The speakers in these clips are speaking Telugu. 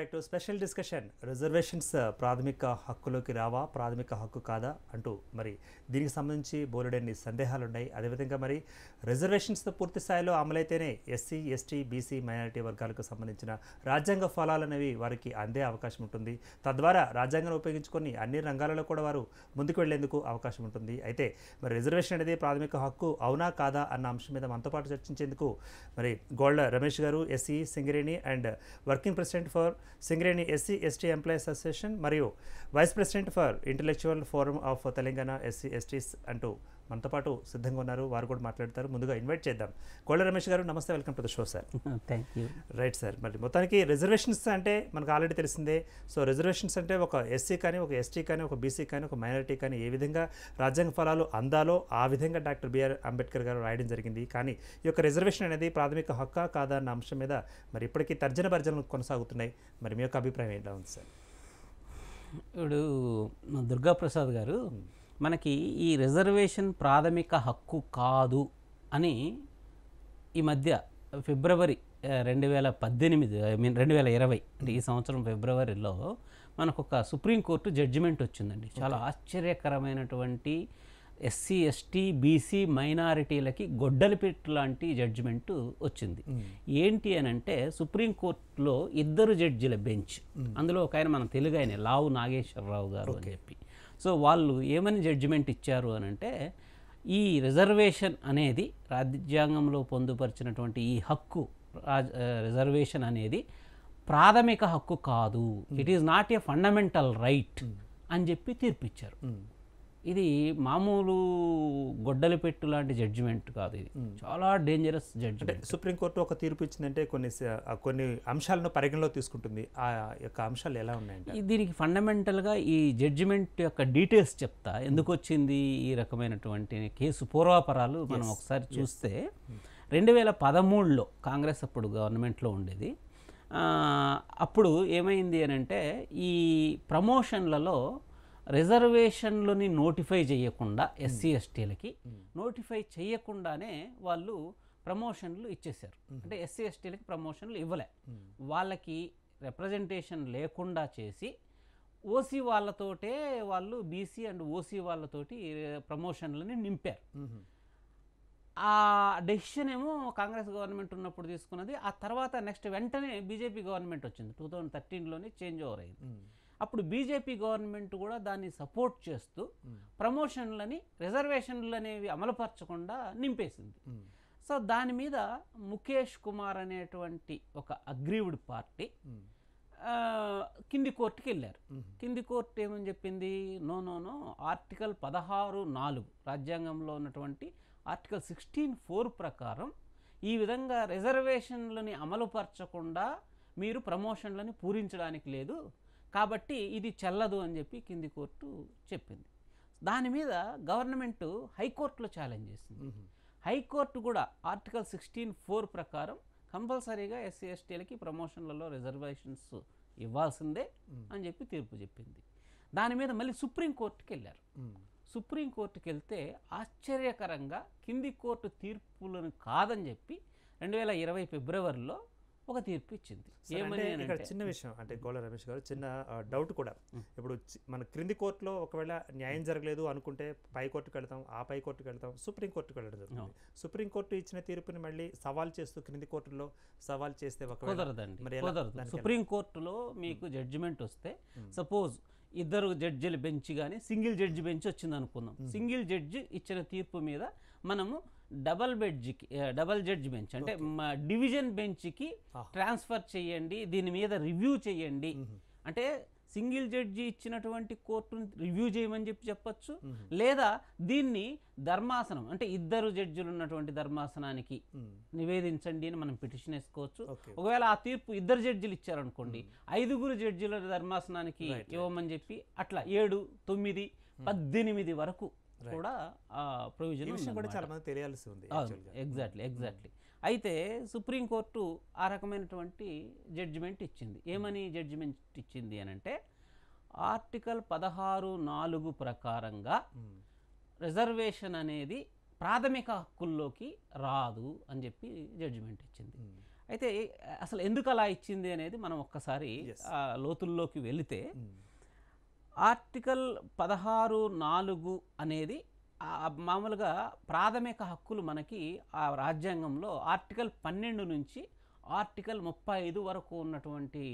Back to special discussion reservations ప్రాథమిక హక్కులోకి రావా ప్రాథమిక హక్కు కాదా అంటూ మరి దీనికి సంబంధించి బోలెడన్ని సందేహాలు ఉన్నాయి అదేవిధంగా మరి రిజర్వేషన్స్ పూర్తి స్థాయిలో అమలైతేనే ఎస్సీ ఎస్టీ బీసీ మైనారిటీ వర్గాలకు సంబంధించిన రాజ్యాంగ ఫలాలు అనేవి వారికి అందే అవకాశం ఉంటుంది తద్వారా రాజ్యాంగాన్ని ఉపయోగించుకొని అన్ని రంగాలలో కూడా వారు ముందుకు వెళ్లేందుకు అవకాశం ఉంటుంది అయితే మరి రిజర్వేషన్ అనేది ప్రాథమిక హక్కు అవునా కాదా అన్న అంశం మీద మనతో పాటు చర్చించేందుకు మరి గోల్డ్ రమేష్ గారు SC Singareni and working president for Singareni SC ST employees association మరియు vice president for intellectual forum of Telangana SC STs అంటూ మనతో పాటు సిద్ధంగా ఉన్నారు వారు కూడా మాట్లాడతారు ముందుగా ఇన్వైట్ చేద్దాం కోళ్ళ రమేష్ గారు నమస్తే welcome to the show sir thank you right sir మరి మొత్తానికి రిజర్వేషన్స్ అంటే మనకు ఆల్రెడీ తెలిసిందే సో రిజర్వేషన్స్ అంటే ఒక ఎస్సీ కానీ ఒక ఎస్టీ కానీ ఒక బీసీ కానీ ఒక మైనారిటీ కానీ ఏ విధంగా రాజ్యాంగ ఫలాలు అందాలో ఆ విధంగా డాక్టర్ బిఆర్ అంబేద్కర్ గారు రాయడం జరిగింది కానీ ఈ యొక్క రిజర్వేషన్ అనేది ప్రాథమిక హక్కా కాదా అన్న అంశం మీద మరి ఇప్పటికీ తర్జన భర్జనలు కొనసాగుతున్నాయి మరి మీ యొక్క అభిప్రాయం ఏంటా ఉంది సార్ ఇప్పుడు దుర్గాప్రసాద్ గారు hmm. మనకి ఈ రిజర్వేషన్ ప్రాథమిక హక్కు కాదు అని ఈ మధ్య ఫిబ్రవరి రెండు వేల పద్దెనిమిది ఐ మీన్ రెండు వేల ఇరవై అంటే ఈ సంవత్సరం ఫిబ్రవరిలో మనకు ఒక సుప్రీంకోర్టు జడ్జిమెంట్ వచ్చిందండి చాలా ఆశ్చర్యకరమైనటువంటి ఎస్సీ ఎస్టీ బీసీ మైనారిటీలకి గొడ్డలిపెట్టు లాంటి జడ్జిమెంటు వచ్చింది ఏంటి అని అంటే సుప్రీంకోర్టులో ఇద్దరు జడ్జిల బెంచ్ అందులో ఒక ఆయన మన తెలుగు ఆయన లావు నాగేశ్వరరావు గారు అని చెప్పి సో వాళ్ళు ఏమని జడ్జిమెంట్ ఇచ్చారు అని అంటే ఈ రిజర్వేషన్ అనేది రాజ్యాంగంలో పొందుపరిచినటువంటి ఈ హక్కు రిజర్వేషన్ అనేది ప్రాథమిక హక్కు కాదు it is not a fundamental right అని చెప్పి తీర్పిచ్చారు hmm. ఇది మామూలు గొడ్డలి పెట్టు లాంటి జడ్జిమెంట్ కాదు ఇది hmm. చాలా డేంజరస్ జడ్జిమెంట్ సుప్రీంకోర్టు ఒక తీర్పు ఇచ్చిందంటే కొన్ని కొన్ని అంశాలను పరిగణలో తీసుకుంటుంది ఆ యొక్క అంశాలు ఎలా ఉన్నాయండి దీనికి ఫండమెంటల్గా ఈ జడ్జిమెంట్ యొక్క డీటెయిల్స్ చెప్తా hmm. ఎందుకు వచ్చింది ఈ రకమైనటువంటి కేసు పూర్వాపరాలు మనం ఒకసారి చూస్తే hmm. రెండు వేల పదమూడులో కాంగ్రెస్ అప్పుడు గవర్నమెంట్లో ఉండేది అప్పుడు ఏమైంది అని అంటే ఈ ప్రమోషన్లలో రిజర్వేషన్లని నోటిఫై చేయకుండా ఎస్సీ ఎస్టీలకి నోటిఫై చేయకుండానే వాళ్ళు ప్రమోషన్లు ఇచ్చేశారు అంటే ఎస్సీ ఎస్టీలకి ప్రమోషన్లు ఇవ్వలే వాళ్ళకి రిప్రజెంటేషన్ లేకుండా చేసి ఓసీ వాళ్ళతోటే వాళ్ళు బీసీ అండ్ ఓసీ వాళ్ళతోటి ప్రమోషన్లని నింపారు ఆ డెసిషన్ ఏమో కాంగ్రెస్ గవర్నమెంట్ ఉన్నప్పుడు తీసుకున్నది ఆ తర్వాత నెక్స్ట్ వెంటనే బీజేపీ గవర్నమెంట్ వచ్చింది టూ థౌజండ్ థర్టీన్లోనే చేంజ్ ఓవర్ అయింది అప్పుడు బీజేపీ గవర్నమెంట్ కూడా దాన్ని సపోర్ట్ చేస్తూ ప్రమోషన్లని రిజర్వేషన్లు అనేవి అమలుపరచకుండా నింపేసింది సో దాని మీద ముఖేష్ కుమార్ అనేటువంటి ఒక అగ్రీవ్డ్ పార్టీ కింది కోర్టుకి వెళ్ళారు కింది కోర్టు ఏమని చెప్పింది నో నో నో ఆర్టికల్ పదహారు నాలుగు రాజ్యాంగంలో ఉన్నటువంటి ఆర్టికల్ సిక్స్టీన్ ఫోర్ ప్రకారం ఈ విధంగా రిజర్వేషన్లని అమలుపరచకుండా మీరు ప్రమోషన్లని పూరించడానికి లేదు కాబట్టి ఇది చెల్లదు అని చెప్పి కింది కోర్టు చెప్పింది దాని మీద గవర్నమెంట్ హైకోర్టులో ఛాలెంజ్ చేసింది హైకోర్టు కూడా ఆర్టికల్ సిక్స్టీన్ ఫోర్ ప్రకారం కంపల్సరీగా ఎస్సీ ఎస్టీలకి ప్రమోషన్లలో రిజర్వేషన్స్ ఇవ్వాల్సిందే అని చెప్పి తీర్పు చెప్పింది దాని మీద మళ్ళీ సుప్రీంకోర్టుకి వెళ్ళారు సుప్రీంకోర్టుకి వెళ్తే ఆశ్చర్యకరంగా కింది కోర్టు తీర్పులను కాదని చెప్పి రెండు వేల ఇరవై ఫిబ్రవరిలో ఒక తీర్పు ఇచ్చింది ఇక్కడ చిన్న విషయం అంటే గోళ రమేష్ గారు చిన్న డౌట్ కూడా ఇప్పుడు మన క్రింది కోర్టులో ఒకవేళ న్యాయం జరగలేదు అనుకుంటే పై కోర్టుకు వెళ్తాం ఆ పై కోర్టుకు వెళ్తాం సుప్రీం కోర్టుకు వెళ్ళడం జరుగుతుంది సుప్రీం కోర్టు ఇచ్చిన తీర్పుని మళ్ళీ సవాల్ చేస్తూ క్రింది కోర్టులో సవాల్ చేస్తే కుదరదండి సుప్రీం కోర్టులో మీకు జడ్జిమెంట్ వస్తే సపోజ్ ఇద్దరు జడ్జిల బెంచ్ కానీ సింగిల్ జడ్జి బెంచ్ వచ్చింది అనుకుందాం సింగిల్ జడ్జి ఇచ్చిన తీర్పు మీద మనము డబల్ బెడ్జ్కి డబల్ జడ్జ్ బెంచ్ అంటే డివిజన్ బెంచ్కి ట్రాన్స్ఫర్ చేయండి దీని మీద రివ్యూ చేయండి అంటే సింగిల్ జడ్జి ఇచ్చినటువంటి కోర్టును రివ్యూ చేయమని చెప్పి చెప్పచ్చు లేదా దీన్ని ధర్మాసనం అంటే ఇద్దరు జడ్జిలు ఉన్నటువంటి ధర్మాసనానికి నివేదించండి అని మనం పిటిషన్ వేసుకోవచ్చు ఒకవేళ ఆ తీర్పు ఇద్దరు జడ్జిలు ఇచ్చారనుకోండి ఐదుగురు జడ్జిల ధర్మాసనానికి ఇవ్వమని చెప్పి అట్లా ఏడు తొమ్మిది పద్దెనిమిది వరకు కూడా ప్రొవిజన్ విషయం కూడా చాలా మంది తెలియాల్సి ఉంది ఎగ్జాక్ట్లీ ఎగ్జాక్ట్లీ hmm. అయితే సుప్రీంకోర్టు ఆ రకమైనటువంటి జడ్జిమెంట్ ఇచ్చింది hmm. ఏమని జడ్జిమెంట్ ఇచ్చింది అని అంటే ఆర్టికల్ పదహారు నాలుగు ప్రకారంగా రిజర్వేషన్ hmm. అనేది ప్రాథమిక హక్కుల్లోకి రాదు అని చెప్పి జడ్జిమెంట్ ఇచ్చింది అయితే అసలు ఎందుకు అలా ఇచ్చింది అనేది మనం ఒక్కసారి లోతుల్లోకి వెళితే ఆర్టికల్ పదహారు నాలుగు అనేది మామూలుగా ప్రాథమిక హక్కులు మనకి ఆ రాజ్యాంగంలో ఆర్టికల్ పన్నెండు నుంచి ఆర్టికల్ ముప్పై ఐదు వరకు ఉన్నటువంటి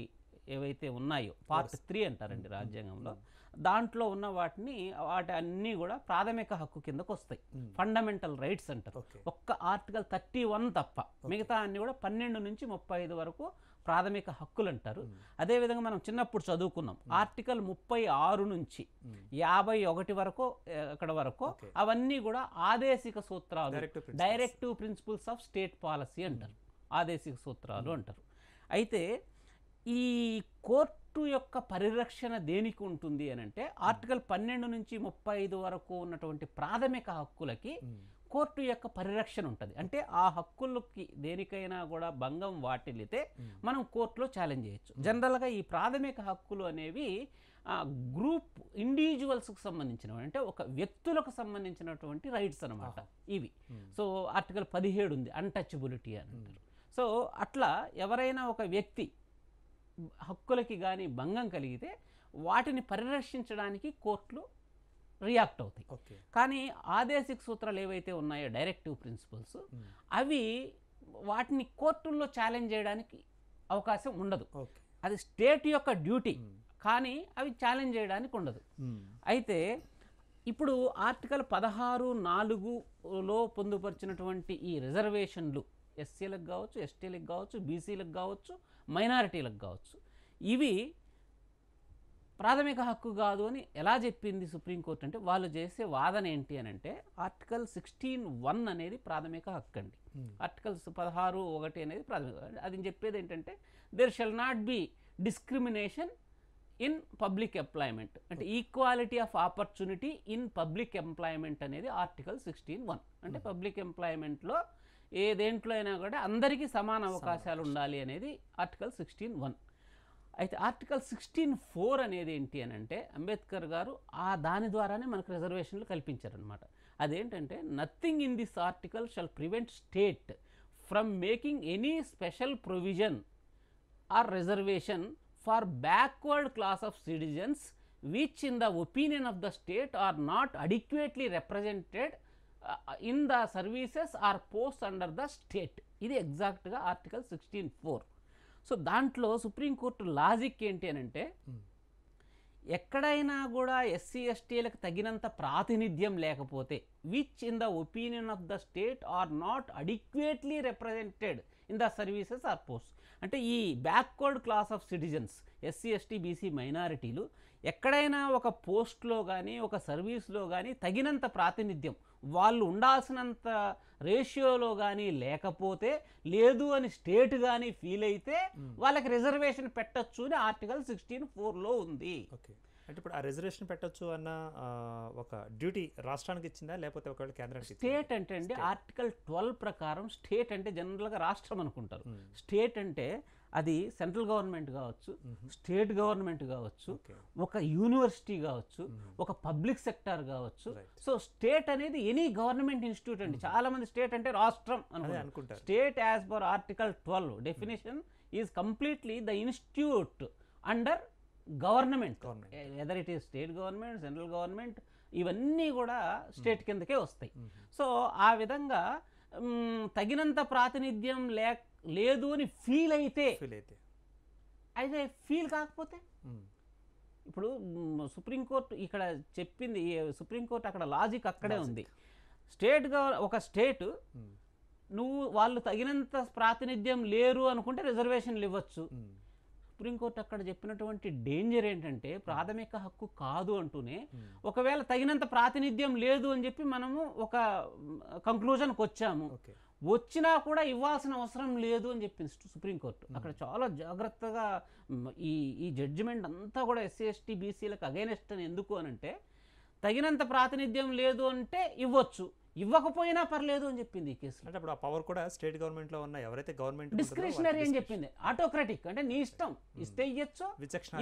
ఏవైతే ఉన్నాయో పార్ట్ త్రీ అంటారండి mm-hmm. రాజ్యాంగంలో mm-hmm. దాంట్లో ఉన్న వాటిని వాటి అన్నీ కూడా ప్రాథమిక హక్కు కిందకు వస్తాయి ఫండమెంటల్ mm-hmm. రైట్స్ అంటారు ఒక్క ఆర్టికల్ థర్టీ వన్ తప్ప మిగతా అన్ని కూడా పన్నెండు నుంచి ముప్పై ఐదు వరకు ప్రాథమిక హక్కులు అంటారు అదేవిధంగా మనం చిన్నప్పుడు చదువుకున్నాం ఆర్టికల్ ముప్పై ఆరు నుంచి యాభై ఒకటి వరకు అక్కడ వరకు అవన్నీ కూడా ఆదేశిక సూత్రాలు directive principles of state policy అంటారు ఆదేశిక సూత్రాలు అంటారు అయితే ఈ కోర్టు యొక్క పరిరక్షణ దేనికి ఉంటుంది అని అంటే ఆర్టికల్ పన్నెండు నుంచి ముప్పై ఐదు వరకు ఉన్నటువంటి ప్రాథమిక హక్కులకి కోర్టు యొక్క పరిరక్షణ ఉంటుంది అంటే ఆ హక్కులకి దేనికైనా కూడా భంగం వాటిల్లితే మనం కోర్టులో ఛాలెంజ్ చేయొచ్చు జనరల్గా ఈ ప్రాథమిక హక్కులు అనేవి గ్రూప్ ఇండివిజువల్స్కి సంబంధించిన అంటే ఒక వ్యక్తులకు సంబంధించినటువంటి రైట్స్ అనమాట ఇవి సో ఆర్టికల్ పదిహేడు ఉంది అన్టచబులిటీ అని సో అట్లా ఎవరైనా ఒక వ్యక్తి హక్కులకి కానీ భంగం కలిగితే వాటిని పరిరక్షించడానికి కోర్టులు రియాక్ట్ అవుతాయి కానీ ఆదేశిక సూత్రాలు ఏవైతే ఉన్నాయో డైరెక్టివ్ ప్రిన్సిపల్స్ అవి వాటిని కోర్టుల్లో ఛాలెంజ్ చేయడానికి అవకాశం ఉండదు అది స్టేట్ యొక్క డ్యూటీ కానీ అవి ఛాలెంజ్ చేయడానికి ఉండదు అయితే ఇప్పుడు ఆర్టికల్ పదహారు నాలుగులో పొందుపరిచినటువంటి ఈ రిజర్వేషన్లు ఎస్సీలకు కావచ్చు ఎస్టీలకు కావచ్చు బీసీలకు కావచ్చు మైనారిటీలకు కావచ్చు ఇవి ప్రాథమిక హక్కు కాదు అని ఎలా చెప్పింది సుప్రీంకోర్టు అంటే వాళ్ళు చేసే వాదన ఏంటి అని అంటే ఆర్టికల్ సిక్స్టీన్ వన్ అనేది ప్రాథమిక హక్కు అండి hmm. ఆర్టికల్స్ పదహారు ఒకటి అనేది ప్రాథమిక అది చెప్పేది ఏంటంటే there shall not be discrimination in public employment అంటే equality of opportunity in public employment అనేది ఆర్టికల్ సిక్స్టీన్ వన్ అంటే పబ్లిక్ hmm. ఎంప్లాయ్మెంట్లో ఏ దేంట్లో అయినా కూడా అందరికీ సమాన అవకాశాలు ఉండాలి అనేది ఆర్టికల్ సిక్స్టీన్ వన్ అయితే ఆర్టికల్ సిక్స్టీన్ ఫోర్ అనేది ఏంటి అని అంటే అంబేద్కర్ గారు ఆ దాని ద్వారానే మనకు రిజర్వేషన్లు కల్పించారనమాట అదేంటంటే nothing in this article shall prevent state from making any special provision or reservation for backward class of citizens which in the opinion of the state are not adequately represented in the services or post under the state ఇది ఎగ్జాక్ట్గా ఆర్టికల్ సిక్స్టీన్ ఫోర్ సో దాంట్లో సుప్రీంకోర్టు లాజిక్ ఏంటి అని అంటే ఎక్కడైనా కూడా ఎస్సీ ఎస్టీలకు తగినంత ప్రాతినిధ్యం లేకపోతే which in the opinion of the state are not adequately represented in the services or post అంటే ఈ backward class of citizens SC ST BC మైనారిటీలు ఎక్కడైనా ఒక పోస్ట్లో కానీ ఒక సర్వీస్లో కానీ తగినంత ప్రాతినిధ్యం వాళ్ళు ఉండాల్సినంత రేషియోలో కానీ లేకపోతే లేదు అని స్టేట్ కానీ ఫీల్ అయితే వాళ్ళకి రిజర్వేషన్ పెట్టచ్చు అని ఆర్టికల్ సిక్స్టీన్ ఫోర్లో ఉంది ఓకే అంటే ఇప్పుడు ఆ రిజర్వేషన్ పెట్టచ్చు అన్న ఒక డ్యూటీ రాష్ట్రానికి ఇచ్చిందా లేకపోతే ఒకవేళ కేంద్రం స్టేట్ అంటే అండి ఆర్టికల్ ట్వెల్వ్ ప్రకారం స్టేట్ అంటే జనరల్గా రాష్ట్రం అనుకుంటారు స్టేట్ అంటే అది సెంట్రల్ గవర్నమెంట్ కావచ్చు స్టేట్ గవర్నమెంట్ కావచ్చు ఒక యూనివర్సిటీ కావచ్చు ఒక పబ్లిక్ సెక్టర్ కావచ్చు సో స్టేట్ అనేది ఎనీ గవర్నమెంట్ ఇన్స్టిట్యూట్ అండి చాలా మంది స్టేట్ అంటే రాష్ట్రం అనుకుంటారు state as per article twelve definition is completely the institute under government either it is state government central government ఇవన్నీ కూడా స్టేట్ కిందకే వస్తాయి సో ఆ విధంగా తగినంత ప్రాతినిధ్యం లేక లేదు అని ఫీల్ అయితే ఫీల్ అయితే అయితే ఫీల్ కాకపోతే ఇప్పుడు సుప్రీంకోర్టు ఇక్కడ చెప్పింది సుప్రీంకోర్టు అక్కడ లాజిక్ అక్కడే ఉంది స్టేట్ ఒక స్టేట్ నువ్వు వాళ్ళు తగినంత ప్రాతినిధ్యం లేరు అనుకుంటే రిజర్వేషన్లు ఇవ్వచ్చు సుప్రీంకోర్టు అక్కడ చెప్పినటువంటి డేంజర్ ఏంటంటే ప్రాథమిక హక్కు కాదు అంటూనే ఒకవేళ తగినంత ప్రాతినిధ్యం లేదు అని చెప్పి మనము ఒక కంక్లూజన్కి వచ్చాము ఓకే వచ్చినా కూడా ఇవ్వాల్సిన అవసరం లేదు అని చెప్పింది సుప్రీంకోర్టు అక్కడ చాలా జాగ్రత్తగా ఈ ఈ జడ్జిమెంట్ అంతా కూడా ఎస్సీ ఎస్టీ బీసీలకు అగైనెస్ట్ అని ఎందుకు అని అంటే తగినంత ప్రాతినిధ్యం లేదు అంటే ఇవ్వచ్చు ఇవ్వకపోయినా పర్లేదు అని చెప్పింది ఈ కేసు అంటే అప్పుడు ఆ పవర్ కూడా స్టేట్ గవర్నమెంట్ లో ఉన్న ఎవరైతే గవర్నమెంట్ డిస్క్రిషనరీ అని చెప్పింది ఆటోక్రటిక్ అంటే నీ ఇష్టం hmm. ఇస్తే ఇవ్వచ్చు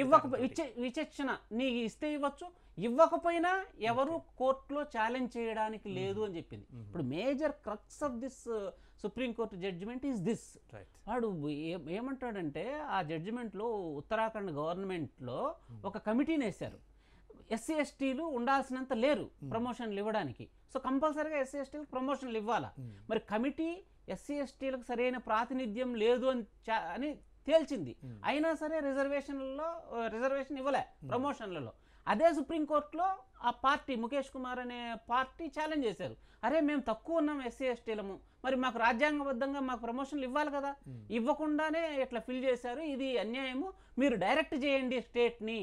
ఇవ్వకపో విచక్షణ నీ ఇస్తే ఇవ్వచ్చు ఇవ్వకపోయినా ఎవరు కోర్టులో ఛాలెంజ్ చేయడానికి hmm. లేదు అని చెప్పింది hmm. ఇప్పుడు major crux of this supreme court judgement is this వాడు ఏమంటాడంటే ఆ జడ్జిమెంట్లో ఉత్తరాఖండ్ గవర్నమెంట్లో ఒక కమిటీని వేశారు ఎస్సీ ఎస్టీలు ఉండాల్సినంత లేరు ప్రమోషన్లు ఇవ్వడానికి సో కంపల్సరీగా ఎస్సీ ఎస్టీలకు ప్రమోషన్లు ఇవ్వాలా మరి కమిటీ ఎస్సీ ఎస్టీలకు సరైన ప్రాతినిధ్యం లేదు అని అని తేల్చింది అయినా సరే రిజర్వేషన్లలో రిజర్వేషన్ ఇవ్వలే ప్రమోషన్లలో అదే సుప్రీంకోర్టులో ఆ పార్టీ ముఖేష్ కుమార్ అనే పార్టీ ఛాలెంజ్ చేశారు అరే మేము తక్కువ ఉన్నాం ఎస్సీ ఎస్టీలము మరి మాకు రాజ్యాంగబద్ధంగా మాకు ప్రమోషన్లు ఇవ్వాలి కదా ఇవ్వకుండానే ఇట్లా ఫిల్ చేశారు ఇది అన్యాయము మీరు డైరెక్ట్ చేయండి స్టేట్ని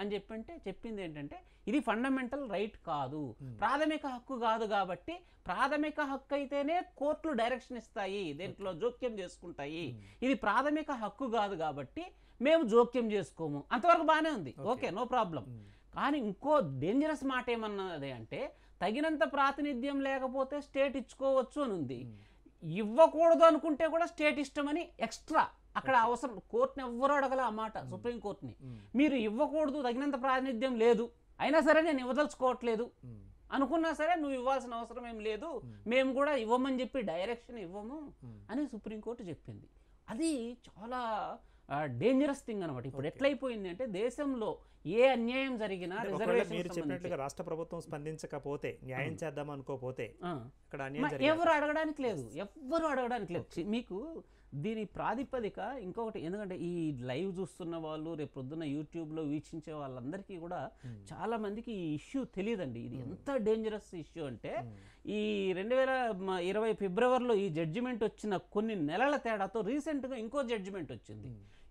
అని చెప్పంటే చెప్పింది ఏంటంటే ఇది ఫండమెంటల్ రైట్ కాదు hmm. ప్రాథమిక హక్కు కాదు కాబట్టి ప్రాథమిక హక్కు అయితేనే కోర్టులు డైరెక్షన్ ఇస్తాయి దేంట్లో hmm. జోక్యం చేసుకుంటాయి hmm. ఇది ప్రాథమిక హక్కు కాదు కాబట్టి మేము జోక్యం చేసుకోము అంతవరకు బాగానే ఉంది ఓకే నో ప్రాబ్లం కానీ ఇంకో డేంజరస్ మాట ఏమన్నది అంటే తగినంత ప్రాతినిధ్యం లేకపోతే స్టేట్ ఇచ్చుకోవచ్చు అని ఉంది ఇవ్వకూడదు అనుకుంటే కూడా స్టేట్ ఇష్టమని ఎక్స్ట్రా అక్కడ అవసరం కోర్టుని ఎవ్వరూ అడగల ఆ మాట hmm. సుప్రీంకోర్టుని hmm. మీరు ఇవ్వకూడదు తగినంత ప్రాతినిధ్యం లేదు అయినా సరే నేను ఇవ్వదలుచుకోవట్లేదు hmm. అనుకున్నా సరే నువ్వు ఇవ్వాల్సిన అవసరం ఏం లేదు మేము కూడా ఇవ్వమని చెప్పి డైరెక్షన్ ఇవ్వము అని సుప్రీంకోర్టు చెప్పింది అది చాలా డేంజరస్ థింగ్ అనమాట ఇప్పుడు ఎట్లయిపోయింది అంటే దేశంలో ఏ అన్యాయం జరిగినా రిజర్వేషన్ చెప్పినట్లుగా రాష్ట్ర ప్రభుత్వం స్పందించకపోతే న్యాయం చేద్దాం అనుకోపోతే ఎవరు అడగడానికి లేదు ఎవ్వరు అడగడానికి లేదు మీకు దీని ప్రాతిపదిక ఇంకొకటి ఎందుకంటే ఈ లైవ్ చూస్తున్న వాళ్ళు రేపు పొద్దున్న యూట్యూబ్లో వీక్షించే వాళ్ళందరికీ కూడా hmm. చాలా మందికి ఈ ఇష్యూ తెలియదండి ఇది hmm. ఎంత డేంజరస్ ఇష్యూ అంటే hmm. ఈ రెండు వేల ఇరవై ఫిబ్రవరిలో ఈ జడ్జిమెంట్ వచ్చిన కొన్ని నెలల తేడాతో రీసెంట్గా ఇంకో జడ్జిమెంట్ వచ్చింది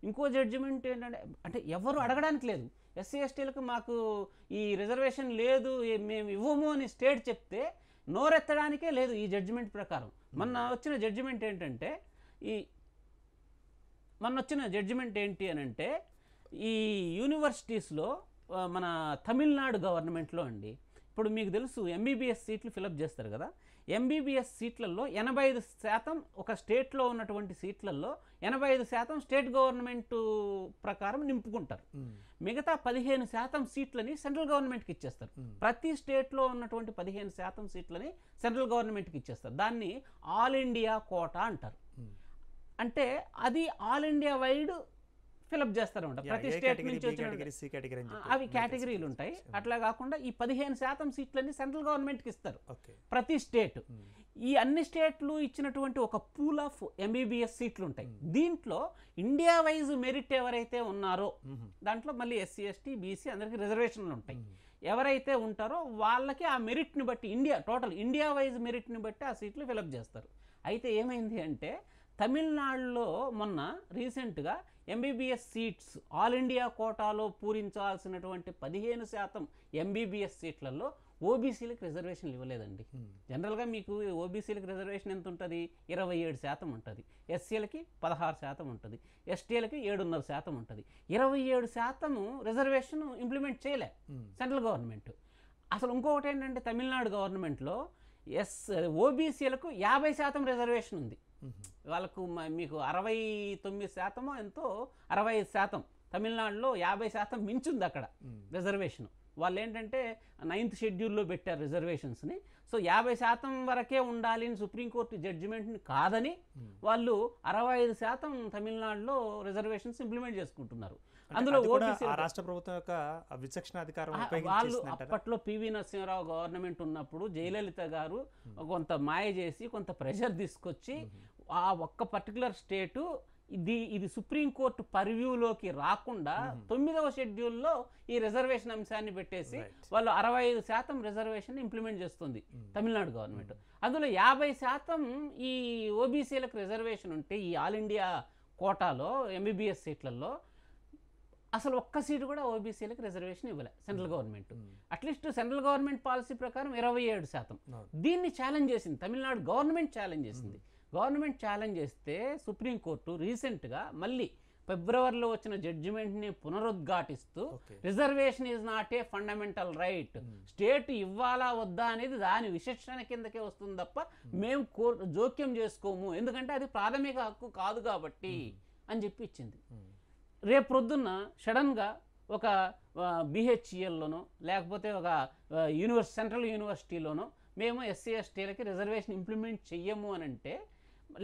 ఇంకో జడ్జిమెంట్ ఏంటంటే అంటే ఎవరు అడగడానికి లేదు ఎస్సీ ఎస్టీలకు మాకు ఈ రిజర్వేషన్ లేదు మేము ఇవ్వము అని స్టేట్ చెప్తే నోరెత్తడానికే లేదు ఈ జడ్జిమెంట్ ప్రకారం మొన్న వచ్చిన జడ్జిమెంట్ ఏంటంటే ఈ మన వచ్చిన జడ్జిమెంట్ ఏంటి అని అంటే ఈ యూనివర్సిటీస్లో మన తమిళనాడు గవర్నమెంట్లో అండి ఇప్పుడు మీకు తెలుసు ఎంబీబీఎస్ సీట్లు ఫిలప్ చేస్తారు కదా ఎంబీబీఎస్ సీట్లలో ఎనభై ఐదు శాతం ఒక స్టేట్లో ఉన్నటువంటి సీట్లలో ఎనభై ఐదు శాతం స్టేట్ గవర్నమెంట్ ప్రకారం నింపుకుంటారు మిగతా పదిహేను శాతం సీట్లని సెంట్రల్ గవర్నమెంట్కి ఇచ్చేస్తారు ప్రతి స్టేట్లో ఉన్నటువంటి పదిహేను శాతం సీట్లని సెంట్రల్ గవర్నమెంట్కి ఇచ్చేస్తారు దాన్ని ఆల్ ఇండియా కోటా అంటారు అంటే అది ఆల్ ఇండియా వైడ్ ఫిలప్ చేస్తారనమాట ప్రతి స్టేట్ నుంచి వచ్చిన అవి కేటగిరీలు ఉంటాయి అట్లా కాకుండా ఈ పదిహేను శాతం సీట్లన్నీ సెంట్రల్ గవర్నమెంట్కి ఇస్తారు ప్రతి స్టేట్ hmm. ఈ అన్ని స్టేట్లు ఇచ్చినటువంటి ఒక పూల్ ఆఫ్ ఎంబీబీఎస్ సీట్లు ఉంటాయి hmm. దీంట్లో ఇండియా వైజ్ మెరిట్ ఎవరైతే ఉన్నారో hmm. దాంట్లో మళ్ళీ ఎస్సీ ఎస్టీ బీసీ అందరికీ రిజర్వేషన్లు ఉంటాయి ఎవరైతే ఉంటారో వాళ్ళకి ఆ మెరిట్ని బట్టి ఇండియా టోటల్ ఇండియా వైజ్ మెరిట్ని బట్టి ఆ సీట్లు ఫిలప్ చేస్తారు అయితే ఏమైంది అంటే తమిళనాడులో మొన్న రీసెంట్గా ఎంబీబీఎస్ సీట్స్ ఆల్ ఇండియా కోటాలో పూరించాల్సినటువంటి పదిహేను శాతం ఎంబీబీఎస్ సీట్లలో ఓబీసీలకు రిజర్వేషన్లు ఇవ్వలేదండి జనరల్గా మీకు ఓబీసీలకు రిజర్వేషన్ ఎంత ఉంటుంది ఇరవై ఏడు శాతం ఉంటుంది ఎస్సీలకి పదహారు శాతం ఉంటుంది ఎస్టీలకి ఏడున్నర శాతం ఉంటుంది ఇరవై ఏడు శాతము రిజర్వేషన్ ఇంప్లిమెంట్ చేయలే సెంట్రల్ గవర్నమెంట్ అసలు ఇంకొకటి ఏంటంటే తమిళనాడు గవర్నమెంట్లో ఎస్ ఓబీసీలకు యాభై శాతం రిజర్వేషన్ ఉంది వాళ్ళకు మీకు అరవై తొమ్మిది శాతమో ఎంతో అరవై ఐదు శాతం తమిళనాడులో యాభై శాతం మించింది అక్కడ రిజర్వేషన్ వాళ్ళు ఏంటంటే నైన్త్ షెడ్యూల్లో పెట్టారు రిజర్వేషన్స్ని సో యాభై శాతం వరకే ఉండాలి అని సుప్రీంకోర్టు జడ్జిమెంట్ని కాదని వాళ్ళు అరవై ఐదు శాతం తమిళనాడులో రిజర్వేషన్స్ ఇంప్లిమెంట్ చేసుకుంటున్నారు అందులో రాష్ట్ర ప్రభుత్వం యొక్క విచక్షణ అధికారం వాళ్ళు అప్పట్లో పివి నరసింహరావు గవర్నమెంట్ ఉన్నప్పుడు జయలలిత గారు కొంత మాయ చేసి కొంత ప్రెషర్ తీసుకొచ్చి ఆ ఒక్క పర్టికులర్ స్టేటు ఇది ఇది సుప్రీంకోర్టు పర్వ్యూలోకి రాకుండా తొమ్మిదవ షెడ్యూల్లో ఈ రిజర్వేషన్ అంశాన్ని పెట్టేసి వాళ్ళు అరవై ఐదు శాతం రిజర్వేషన్ ఇంప్లిమెంట్ చేస్తుంది తమిళనాడు గవర్నమెంట్ అందులో యాభై శాతం ఈ ఓబీసీలకు రిజర్వేషన్ ఉంటే ఈ ఆల్ ఇండియా కోటాలో ఎంబీబీఎస్ సీట్లలో అసలు ఒక్క సీటు కూడా ఓబీసీలకు రిజర్వేషన్ ఇవ్వలే central government at least central government policy ప్రకారం ఇరవై ఏడు శాతం దీన్ని ఛాలెంజ్ చేసింది తమిళనాడు గవర్నమెంట్ ఛాలెంజ్ చేసింది గవర్నమెంట్ ఛాలెంజ్ చేస్తే సుప్రీంకోర్టు రీసెంట్గా మళ్ళీ ఫిబ్రవరిలో వచ్చిన జడ్జిమెంట్ని పునరుద్ఘాటిస్తూ reservation is not a fundamental right state ఇవ్వాలా వద్దా అనేది దాని విశేషణ కిందకే వస్తుంది తప్ప మేము జోక్యం చేసుకోము ఎందుకంటే అది ప్రాథమిక హక్కు కాదు కాబట్టి అని చెప్పి ఇచ్చింది రేపు ప్రొద్దున్న సడన్గా ఒక బీహెచ్ఈఎల్లోనో లేకపోతే ఒక యూనివర్స్ సెంట్రల్ యూనివర్సిటీలోనో మేము ఎస్సీ ఎస్టీలకి రిజర్వేషన్ ఇంప్లిమెంట్ చెయ్యము అని అంటే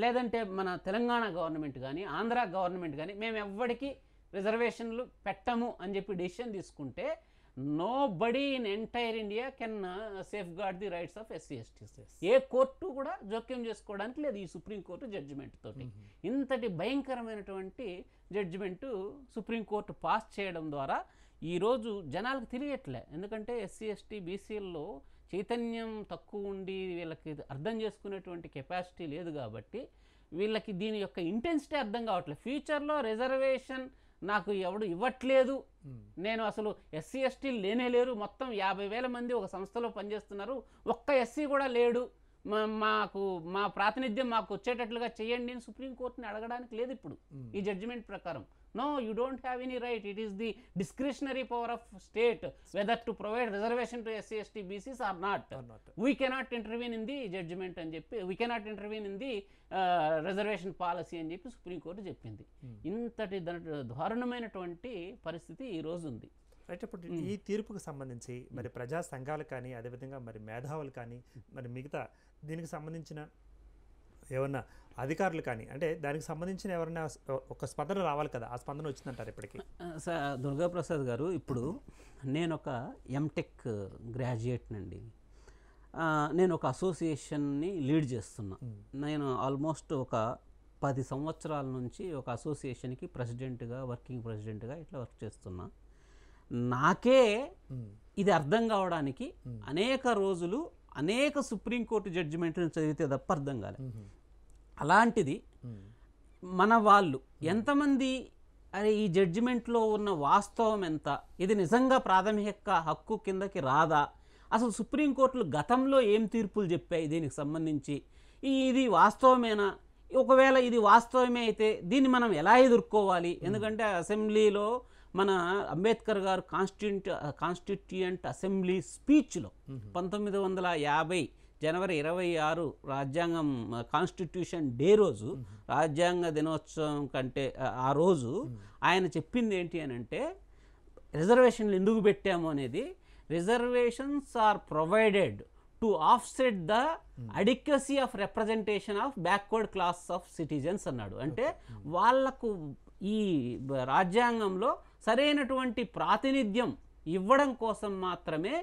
లేదంటే మన తెలంగాణ గవర్నమెంట్ కానీ ఆంధ్ర గవర్నమెంట్ కానీ మేము ఎవ్వడికి రిజర్వేషన్లు పెట్టము అని చెప్పి డెసిషన్ తీసుకుంటే nobody in entire India can safeguard the rights of SC STs ఏ కోర్టు కూడా జోక్యం చేసుకోవడానికి లేదు ఈ సుప్రీంకోర్టు జడ్జిమెంట్ తోటి ఇంతటి భయంకరమైనటువంటి జడ్జిమెంటు సుప్రీంకోర్టు పాస్ చేయడం ద్వారా ఈరోజు జనాలకు తెలియట్లే ఎందుకంటే ఎస్సీ ఎస్టీ బీసీల్లో చైతన్యం తక్కువ ఉండి వీళ్ళకి అర్థం చేసుకునేటువంటి కెపాసిటీ లేదు కాబట్టి వీళ్ళకి దీని యొక్క ఇంటెన్సిటీ అర్థం కావట్లేదు ఫ్యూచర్లో రిజర్వేషన్ నాకు ఎవడు ఇవ్వట్లేదు నేను అసలు ఎస్సీ ఎస్టీ లేనే లేరు మొత్తం యాభై వేల మంది ఒక సంస్థలో పనిచేస్తున్నారు ఒక్క ఎస్సీ కూడా లేడు మాకు మా ప్రాతినిధ్యం మాకు వచ్చేటట్లుగా చేయండి అని సుప్రీంకోర్టుని అడగడానికి లేదు ఇప్పుడు ఈ జడ్జిమెంట్ ప్రకారం no you don't have any right it is the discretionary power of state whether to provide reservation to SC ST BCs or not we cannot intervene in the judgement అని చెప్పి we cannot intervene in the reservation policy అని చెప్పి సుప్రీంకోర్టు చెప్పింది ఇంతటి దారుణమైనటువంటి పరిస్థితి రోజు ఉంది రైట్ ఇప్పుడు ఈ తీర్పుకు సంబంధించి మరి ప్రజా సంఘాలు కానీ అదేవిధంగా మరి మేధావులు కానీ మరి మిగతా దీనికి సంబంధించిన ఏమన్నా అధికారులు కానీ అంటే దానికి సంబంధించిన ఎవరైనా ఒక స్పందన రావాలి కదా ఆ స్పందన వచ్చిందంటారు ఇప్పటికీ సార్ దుర్గాప్రసాద్ గారు ఇప్పుడు నేను ఒక ఎంటెక్ గ్రాడ్యుయేట్ అండి నేను ఒక అసోసియేషన్ని లీడ్ చేస్తున్నా నేను ఆల్మోస్ట్ ఒక పది సంవత్సరాల నుంచి ఒక అసోసియేషన్కి ప్రెసిడెంట్గా వర్కింగ్ ప్రెసిడెంట్గా ఇట్లా వర్క్ చేస్తున్నా నాకే ఇది అర్థం కావడానికి అనేక రోజులు అనేక సుప్రీంకోర్టు జడ్జిమెంట్లను చదివితే తప్ప అర్థం కాలే అలాంటిది మన వాళ్ళు ఎంతమంది అరే ఈ జడ్జిమెంట్లో ఉన్న వాస్తవం ఎంత ఇది నిజంగా ప్రాథమిక హక్కు కిందకి రాదా అసలు సుప్రీంకోర్టులు గతంలో ఏం తీర్పులు చెప్పాయి దీనికి సంబంధించి ఇది వాస్తవమేనా ఒకవేళ ఇది వాస్తవమే అయితే దీన్ని మనం ఎలా ఎదుర్కోవాలి ఎందుకంటే అసెంబ్లీలో మన అంబేద్కర్ గారు కాన్స్టిట్యూంట్ కాన్స్టిట్యూయంట్ అసెంబ్లీ స్పీచ్లో పంతొమ్మిది వందల యాభై జనవరి ఇరవై ఆరు రాజ్యాంగం కాన్స్టిట్యూషన్ డే రోజు రాజ్యాంగ దినోత్సవం కంటే ఆ రోజు ఆయన చెప్పింది ఏంటి అని అంటే రిజర్వేషన్లు ఎందుకు పెట్టాము అనేది reservations are provided to offset the adequacy of representation of backward class of citizens అన్నాడు అంటే వాళ్లకు ఈ రాజ్యాంగంలో సరైనటువంటి ప్రాతినిధ్యం ఇవ్వడం కోసం మాత్రమే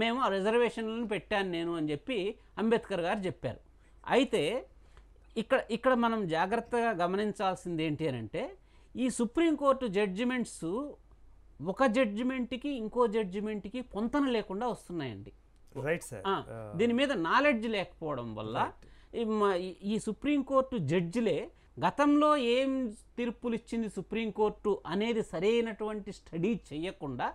మేము ఆ రిజర్వేషన్లను పెట్టాను నేను అని చెప్పి అంబేద్కర్ గారు చెప్పారు అయితే ఇక్కడ ఇక్కడ మనం జాగ్రత్తగా గమనించాల్సింది ఏంటి అని అంటే ఈ సుప్రీంకోర్టు జడ్జిమెంట్స్ ఒక జడ్జిమెంట్కి ఇంకో జడ్జిమెంట్కి పొంతన లేకుండా వస్తున్నాయండి రైట్ సార్ దీని మీద నాలెడ్జ్ లేకపోవడం వల్ల ఈ సుప్రీంకోర్టు జడ్జిలే గతంలో ఏం తీర్పులు ఇచ్చింది సుప్రీంకోర్టు అనేది సరైనటువంటి స్టడీ చేయకుండా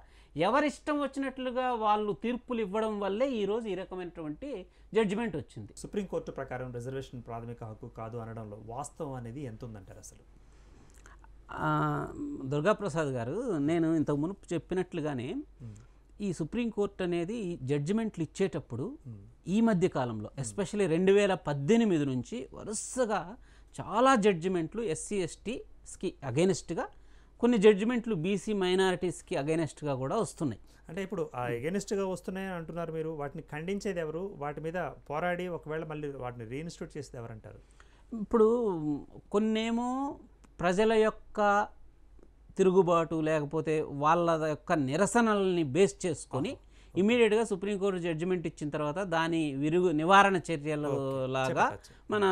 ఎవరిష్టం వచ్చినట్లుగా వాళ్ళు తీర్పులు ఇవ్వడం వల్లే ఈరోజు ఈ రకమైనటువంటి జడ్జిమెంట్ వచ్చింది సుప్రీంకోర్టు ప్రకారం రిజర్వేషన్ ప్రాథమిక హక్కు కాదు అనడంలో వాస్తవం అనేది ఎంత ఉందంటారు అసలు దుర్గాప్రసాద్ గారు నేను ఇంతకు మునుపు చెప్పినట్లుగానే ఈ సుప్రీంకోర్టు అనేది జడ్జిమెంట్లు ఇచ్చేటప్పుడు ఈ మధ్య కాలంలో ఎస్పెషలీ రెండు వేల పద్దెనిమిది నుంచి వరుసగా చాలా జడ్జిమెంట్లు ఎస్సీ ఎస్టీస్కి అగెనిస్ట్గా కొన్ని జడ్జిమెంట్లు బీసీ మైనారిటీస్కి అగెనిస్ట్గా కూడా వస్తున్నాయి అంటే ఇప్పుడు ఆ ఎగెనిస్ట్గా వస్తున్నాయి అంటున్నారు మీరు వాటిని ఖండించేది ఎవరు వాటి మీద పోరాడి ఒకవేళ మళ్ళీ వాటిని రీఇన్స్టిట్యూట్ చేసేది ఎవరంటారు ఇప్పుడు కొన్నేమో ప్రజల యొక్క తిరుగుబాటు లేకపోతే వాళ్ళ యొక్క నిరసనల్ని బేస్ చేసుకొని ఇమీడియట్గా సుప్రీంకోర్టు జడ్జిమెంట్ ఇచ్చిన తర్వాత దాని విరుగు నివారణ చర్యలు లాగా మన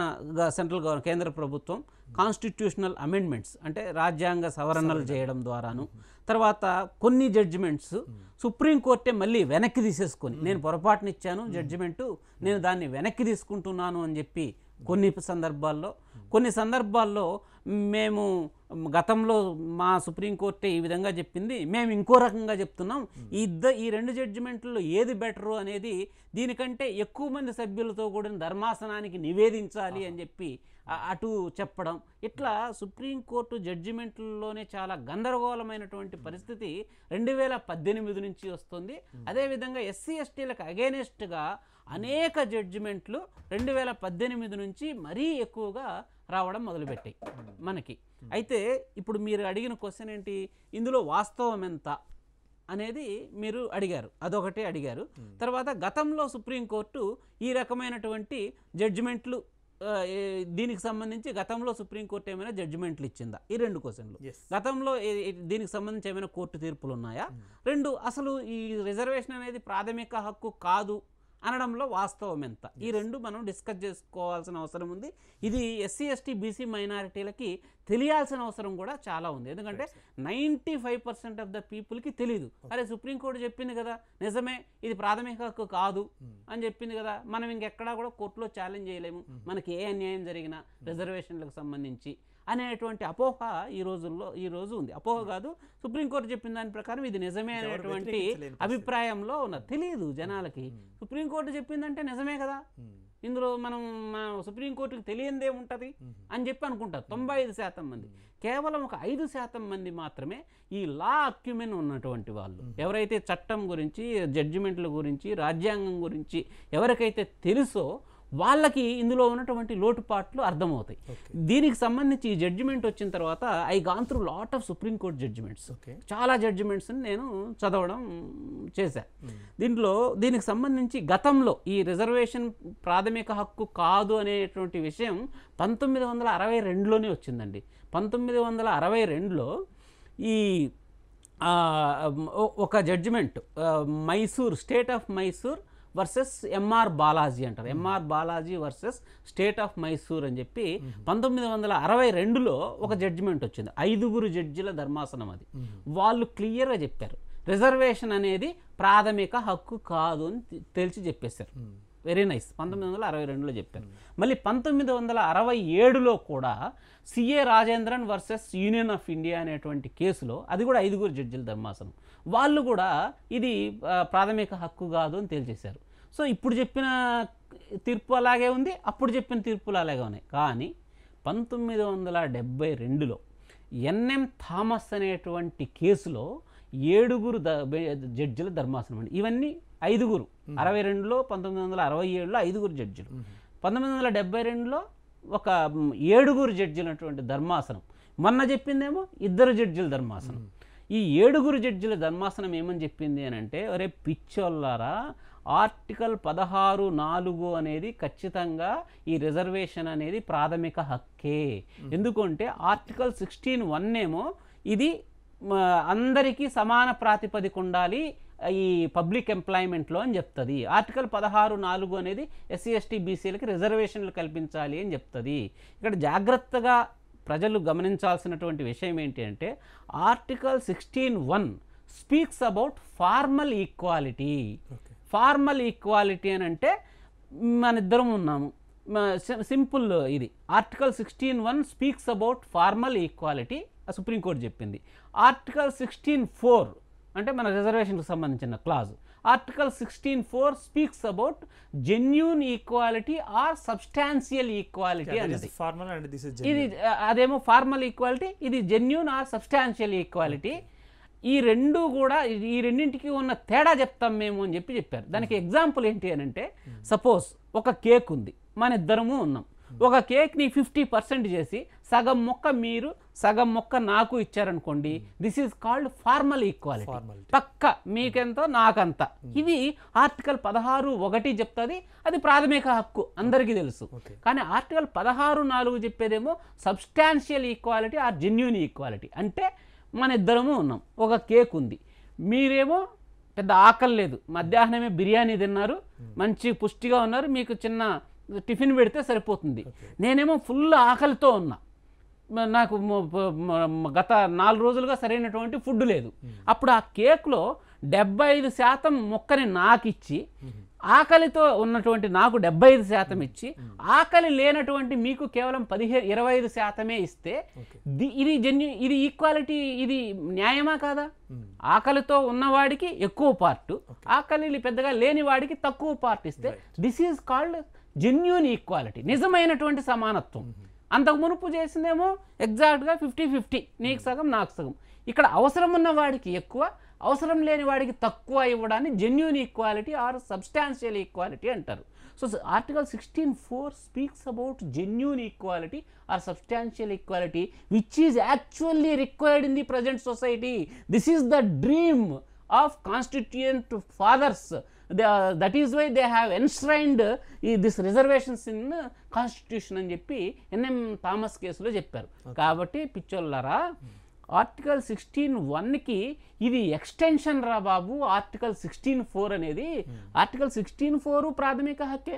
సెంట్రల్ గవర్నమెంట్ కేంద్ర ప్రభుత్వం కాన్స్టిట్యూషనల్ అమెండ్మెంట్స్ అంటే రాజ్యాంగ సవరణలు చేయడం ద్వారాను mm-hmm. తర్వాత కొన్ని జడ్జిమెంట్స్ సుప్రీంకోర్టే mm-hmm. మళ్ళీ వెనక్కి తీసేసుకొని నేను mm-hmm. పొరపాటునిచ్చాను జడ్జిమెంటు నేను దాన్ని వెనక్కి తీసుకుంటున్నాను అని చెప్పి కొన్ని సందర్భాల్లో కొన్ని సందర్భాల్లో మేము గతంలో మా సుప్రీంకోర్టు ఈ విధంగా చెప్పింది మేము ఇంకో రకంగా చెప్తున్నాం ఈ ఇద్ద ఈ రెండు జడ్జిమెంట్లలో ఏది బెటరు అనేది దీనికంటే ఎక్కువ మంది సభ్యులతో కూడిన ధర్మాసనానికి నివేదించాలి అని చెప్పి అటు చెప్పడం ఇట్లా సుప్రీంకోర్టు జడ్జిమెంట్లలోనే చాలా గందరగోళమైనటువంటి పరిస్థితి రెండు వేల పద్దెనిమిది నుంచి వస్తుంది అదేవిధంగా ఎస్సీ ఎస్టీలకు అగేనెస్ట్గా అనేక జడ్జిమెంట్లు రెండు వేల పద్దెనిమిది నుంచి మరీ ఎక్కువగా రావడం మొదలుపెట్టాయి మనకి అయితే ఇప్పుడు మీరు అడిగిన క్వశ్చన్ ఏంటి ఇందులో వాస్తవం ఎంత అనేది మీరు అడిగారు అదొకటి అడిగారు తర్వాత గతంలో సుప్రీంకోర్టు ఈ రకమైనటువంటి జడ్జిమెంట్లు దీనికి సంబంధించి గతంలో సుప్రీంకోర్టు ఏమైనా జడ్జిమెంట్లు ఇచ్చిందా ఈ రెండు క్వశ్చన్లు గతంలో దీనికి సంబంధించి ఏమైనా కోర్టు తీర్పులు ఉన్నాయా hmm. రెండు అసలు ఈ రిజర్వేషన్ అనేది ప్రాథమిక హక్కు కాదు అనడంలో వాస్తవం ఎంత ఈ రెండు మనం డిస్కస్ చేసుకోవాల్సిన అవసరం ఉంది ఇది ఎస్సీ ఎస్టీ బీసీ మైనారిటీలకి తెలియాల్సిన అవసరం కూడా చాలా ఉంది ఎందుకంటే ninety five percent of the పీపుల్కి తెలియదు అరే సుప్రీంకోర్టు చెప్పింది కదా నిజమే ఇది ప్రాథమిక హక్కు కాదు hmm. అని చెప్పింది కదా మనం ఇంకెక్కడా కూడా కోర్టులో ఛాలెంజ్ చేయలేము hmm. మనకి ఏ అన్యాయం జరిగినా రిజర్వేషన్లకు hmm. సంబంధించి అనేటువంటి అపోహ ఈ రోజుల్లో ఈ రోజు ఉంది అపోహ కాదు సుప్రీంకోర్టు చెప్పిన దాని ప్రకారం ఇది నిజమే అనేటువంటి అభిప్రాయంలో ఉన్న తెలియదు జనాలకి సుప్రీంకోర్టు చెప్పిందంటే నిజమే కదా ఇందులో మనం సుప్రీంకోర్టుకి తెలియందే ఉంటుంది అని చెప్పి అనుకుంటారు తొంభై ఐదు శాతం మంది కేవలం ఒక ఐదు శాతం మంది మాత్రమే ఈ లా అక్యుమెన్ ఉన్నటువంటి వాళ్ళు ఎవరైతే చట్టం గురించి జడ్జిమెంట్ల గురించి రాజ్యాంగం గురించి ఎవరికైతే తెలుసో వాళ్ళకి ఇందులో ఉన్నటువంటి లోటుపాట్లు అర్థమవుతాయి దీనికి సంబంధించి ఈ జడ్జిమెంట్ వచ్చిన తర్వాత I gone through lot of supreme court judgements చాలా జడ్జిమెంట్స్ని నేను చదవడం చేశాను hmm. దీంట్లో దీనికి సంబంధించి గతంలో ఈ రిజర్వేషన్ ప్రాథమిక హక్కు కాదు అనేటువంటి విషయం పంతొమ్మిది వందల అరవై రెండులోనే వచ్చిందండి పంతొమ్మిది వందల అరవై రెండులో ఈ ఒక judgement Mysore state of Mysore versus M R Balaji అంటారు M R Balaji versus state of Mysore అని చెప్పి పంతొమ్మిది వందల అరవై రెండులో ఒక జడ్జిమెంట్ వచ్చింది ఐదుగురు జడ్జిల ధర్మాసనం అది వాళ్ళు క్లియర్గా చెప్పారు రిజర్వేషన్ అనేది ప్రాథమిక హక్కు కాదు అని తెలిసి చెప్పేశారు వెరీ నైస్ పంతొమ్మిది వందల అరవై రెండులో చెప్పారు మళ్ళీ పంతొమ్మిది వందల అరవై ఏడులో కూడా C A Rajendran versus union of India అనేటువంటి కేసులో అది కూడా ఐదుగురు జడ్జిల ధర్మాసనం వాళ్ళు కూడా ఇది ప్రాథమిక హక్కు కాదు అని తేల్చేశారు సో ఇప్పుడు చెప్పిన తీర్పు అలాగే ఉంది అప్పుడు చెప్పిన తీర్పులు అలాగే ఉన్నాయి కానీ పంతొమ్మిది వందల డెబ్భై రెండులో ఎన్ఎం థామస్ అనేటువంటి కేసులో ఏడుగురు జడ్జిల ధర్మాసనం అండి ఇవన్నీ ఐదుగురు అరవై రెండులో పంతొమ్మిది వందల అరవై ఏడులో ఐదుగురు జడ్జిలు పంతొమ్మిది వందల డెబ్బై రెండులో ఒక ఏడుగురు జడ్జిలటువంటి ధర్మాసనం మొన్న చెప్పిందేమో ఇద్దరు జడ్జిల ధర్మాసనం ఈ ఏడుగురు జడ్జిల ధర్మాసనం ఏమని చెప్పింది అని అంటే ఒరే పిచ్చోళ్ళారా ఆర్టికల్ పదహారు నాలుగు అనేది ఖచ్చితంగా ఈ రిజర్వేషన్ అనేది ప్రాథమిక హక్కే ఎందుకంటే ఆర్టికల్ సిక్స్టీన్ వన్ ఏమో ఇది అందరికీ సమాన ప్రాతిపదిక ఉండాలి ఈ పబ్లిక్ ఎంప్లాయ్మెంట్లో అని చెప్తుంది ఆర్టికల్ పదహారు నాలుగు అనేది ఎస్సీ ఎస్టీ బీసీలకి రిజర్వేషన్లు కల్పించాలి అని చెప్తుంది ఇక్కడ జాగ్రత్తగా ప్రజలు గమనించాల్సినటువంటి విషయం ఏంటి అంటే article sixteen one speaks about formal equality formal equality అని అంటే మన ఇద్దరం ఉన్నాము సింపుల్ ఇది article sixteen one speaks about formal equality supreme court చెప్పింది ఆర్టికల్ సిక్స్టీన్ ఫోర్ అంటే మన రిజర్వేషన్కి సంబంధించిన clause article sixteen four speaks about genuine equality or substantial equality అనేది ఫార్మల్ ఇది అదేమో ఫార్మల్ ఈక్వాలిటీ ఇది జెన్యున్ ఆర్ సబ్స్టాన్షియల్ ఈక్వాలిటీ ఈ రెండు కూడా ఈ రెండింటికి ఉన్న తేడా చెప్తాం మేము అని చెప్పి చెప్పారు దానికి ఎగ్జాంపుల్ ఏంటి అని అంటే సపోజ్ ఒక కేక్ ఉంది మన ఇద్దరము ఉన్నాం ఒక కేక్ని ఫిఫ్టీ పర్సెంట్ చేసి సగం మొక్క మీరు సగం మొక్క నాకు ఇచ్చారనుకోండి this is called formal equality పక్క మీకెంతో నాకంత ఇది ఆర్టికల్ పదహారు ఒకటి చెప్తుంది అది ప్రాథమిక హక్కు అందరికీ తెలుసు కానీ ఆర్టికల్ పదహారు నాలుగు చెప్పేదేమో substantial equality or genuine equality అంటే మన ఇద్దరము ఉన్నాం ఒక కేక్ ఉంది మీరేమో పెద్ద ఆకలి లేదు మధ్యాహ్నమే బిర్యానీ తిన్నారు మంచి పుష్టిగా ఉన్నారు మీకు చిన్న టిఫిన్ పెడితే సరిపోతుంది నేనేమో ఫుల్ ఆకలితో ఉన్నా నాకు గత నాలుగు రోజులుగా సరైనటువంటి ఫుడ్ లేదు అప్పుడు ఆ కేక్లో డెబ్బై ఐదు శాతం మొక్కని నాకిచ్చి ఆకలితో ఉన్నటువంటి నాకు డెబ్బై ఐదు శాతం ఇచ్చి ఆకలి లేనటువంటి మీకు కేవలం పదిహేను ఇరవై ఐదు శాతమే ఇస్తే ఇది జెన్యు ఇది ఈక్వాలిటీ ఇది న్యాయమా కాదా ఆకలితో ఉన్నవాడికి ఎక్కువ పార్ట్ ఆకలి పెద్దగా లేని వాడికి తక్కువ పార్ట్ ఇస్తే this is called genuine equality నిజమైనటువంటి సమానత్వం అంతకు మునుపు చేసిందేమో ఎగ్జాక్ట్గా ఫిఫ్టీ ఫిఫ్టీ నీకు సగం నాకు సగం ఇక్కడ అవసరం ఉన్నవాడికి ఎక్కువ అవసరం లేని వాడికి తక్కువ ఇవ్వడాన్ని genuine equality or substantial equality అంటారు so article sixteen four speaks about genuine equality or substantial equality which is actually required in the present society this is the dream of constituent fathers that is why they have enshrined ఈ దిస్ రిజర్వేషన్స్ ఇన్ కాన్స్టిట్యూషన్ అని చెప్పి ఎన్ఎం థామస్ కేసులో చెప్పారు కాబట్టి పిచ్చోళ్ళరా hmm. ఆర్టికల్ సిక్స్టీన్ వన్కి ఇది ఎక్స్టెన్షన్ రా బాబు ఆర్టికల్ సిక్స్టీన్ ఫోర్ అనేది ఆర్టికల్ సిక్స్టీన్ ఫోర్ ప్రాథమిక హక్కే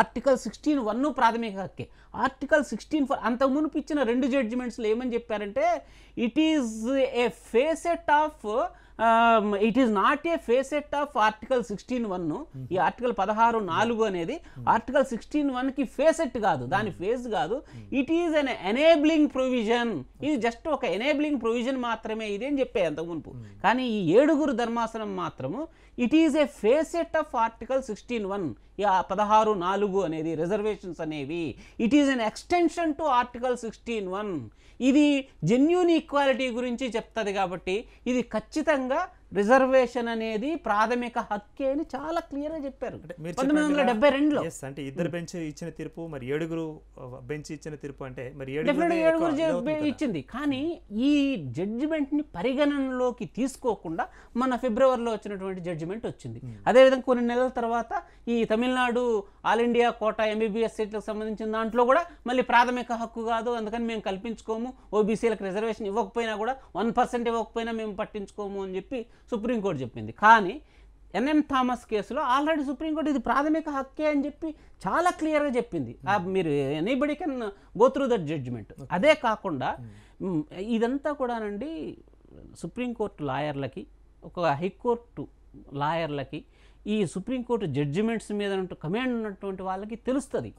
ఆర్టికల్ సిక్స్టీన్ వన్ ప్రాథమిక హక్కే ఆర్టికల్ సిక్స్టీన్ ఫోర్ అంత మునుపు ఇచ్చిన రెండు జడ్జిమెంట్స్లో ఏమని చెప్పారంటే it is a facet of it is not a facet of article sixteen one ఈ ఆర్టికల్ mm-hmm. పదహారు నాలుగు అనేది article sixteen one face facet కాదు దాని ఫేస్ mm-hmm. కాదు it is an enabling provision ఇది జస్ట్ ఒక ఎనేబ్లింగ్ ప్రొవిజన్ మాత్రమే ఇది అని చెప్పే గుంపు mm-hmm. కానీ ఈ ఏడుగురు ధర్మాసనం మాత్రము it is a facet of article sixteen one పదహారు నాలుగు అనేది రిజర్వేషన్స్ అనేవి it is an extension to article sixteen one ఇది జెన్యున్ ఈక్వాలిటీ గురించి చెప్తుంది కాబట్టి ఇది ఖచ్చితంగా రిజర్వేషన్ అనేది ప్రాథమిక హక్కే అని చాలా క్లియర్గా చెప్పారు అంటే ఇద్దరు బెంచ్ ఇచ్చిన తీర్పు మరి ఏడుగురు బెంచ్ ఇచ్చిన తీర్పు అంటే మరి ఏడుగురు ఇచ్చింది కానీ ఈ జడ్జిమెంట్ని పరిగణనలోకి తీసుకోకుండా మన ఫిబ్రవరిలో వచ్చినటువంటి జడ్జిమెంట్ వచ్చింది hmm. అదేవిధంగా కొన్ని నెలల తర్వాత ఈ Tamil Nadu all India quota MBBS సీట్లకు సంబంధించిన దాంట్లో కూడా మళ్ళీ ప్రాథమిక హక్కు కాదు అందుకని మేము కల్పించుకోము ఓబీసీలకు రిజర్వేషన్ ఇవ్వకపోయినా కూడా వన్ పర్సెంట్ ఇవ్వకపోయినా మేము పట్టించుకోము అని చెప్పి సుప్రీంకోర్టు చెప్పింది కానీ ఎన్ఎం థామస్ కేసులో ఆల్రెడీ సుప్రీంకోర్టు ఇది ప్రాథమిక హక్కే అని చెప్పి చాలా క్లియర్గా చెప్పింది hmm. మీరు anybody can go through that judgement అదే కాకుండా hmm. ఇదంతా కూడానండి సుప్రీంకోర్టు లాయర్లకి ఒక హైకోర్టు లాయర్లకి ఈ సుప్రీంకోర్టు జడ్జిమెంట్స్ మీద కమాండ్ ఉన్నటువంటి వాళ్ళకి తెలుస్తుంది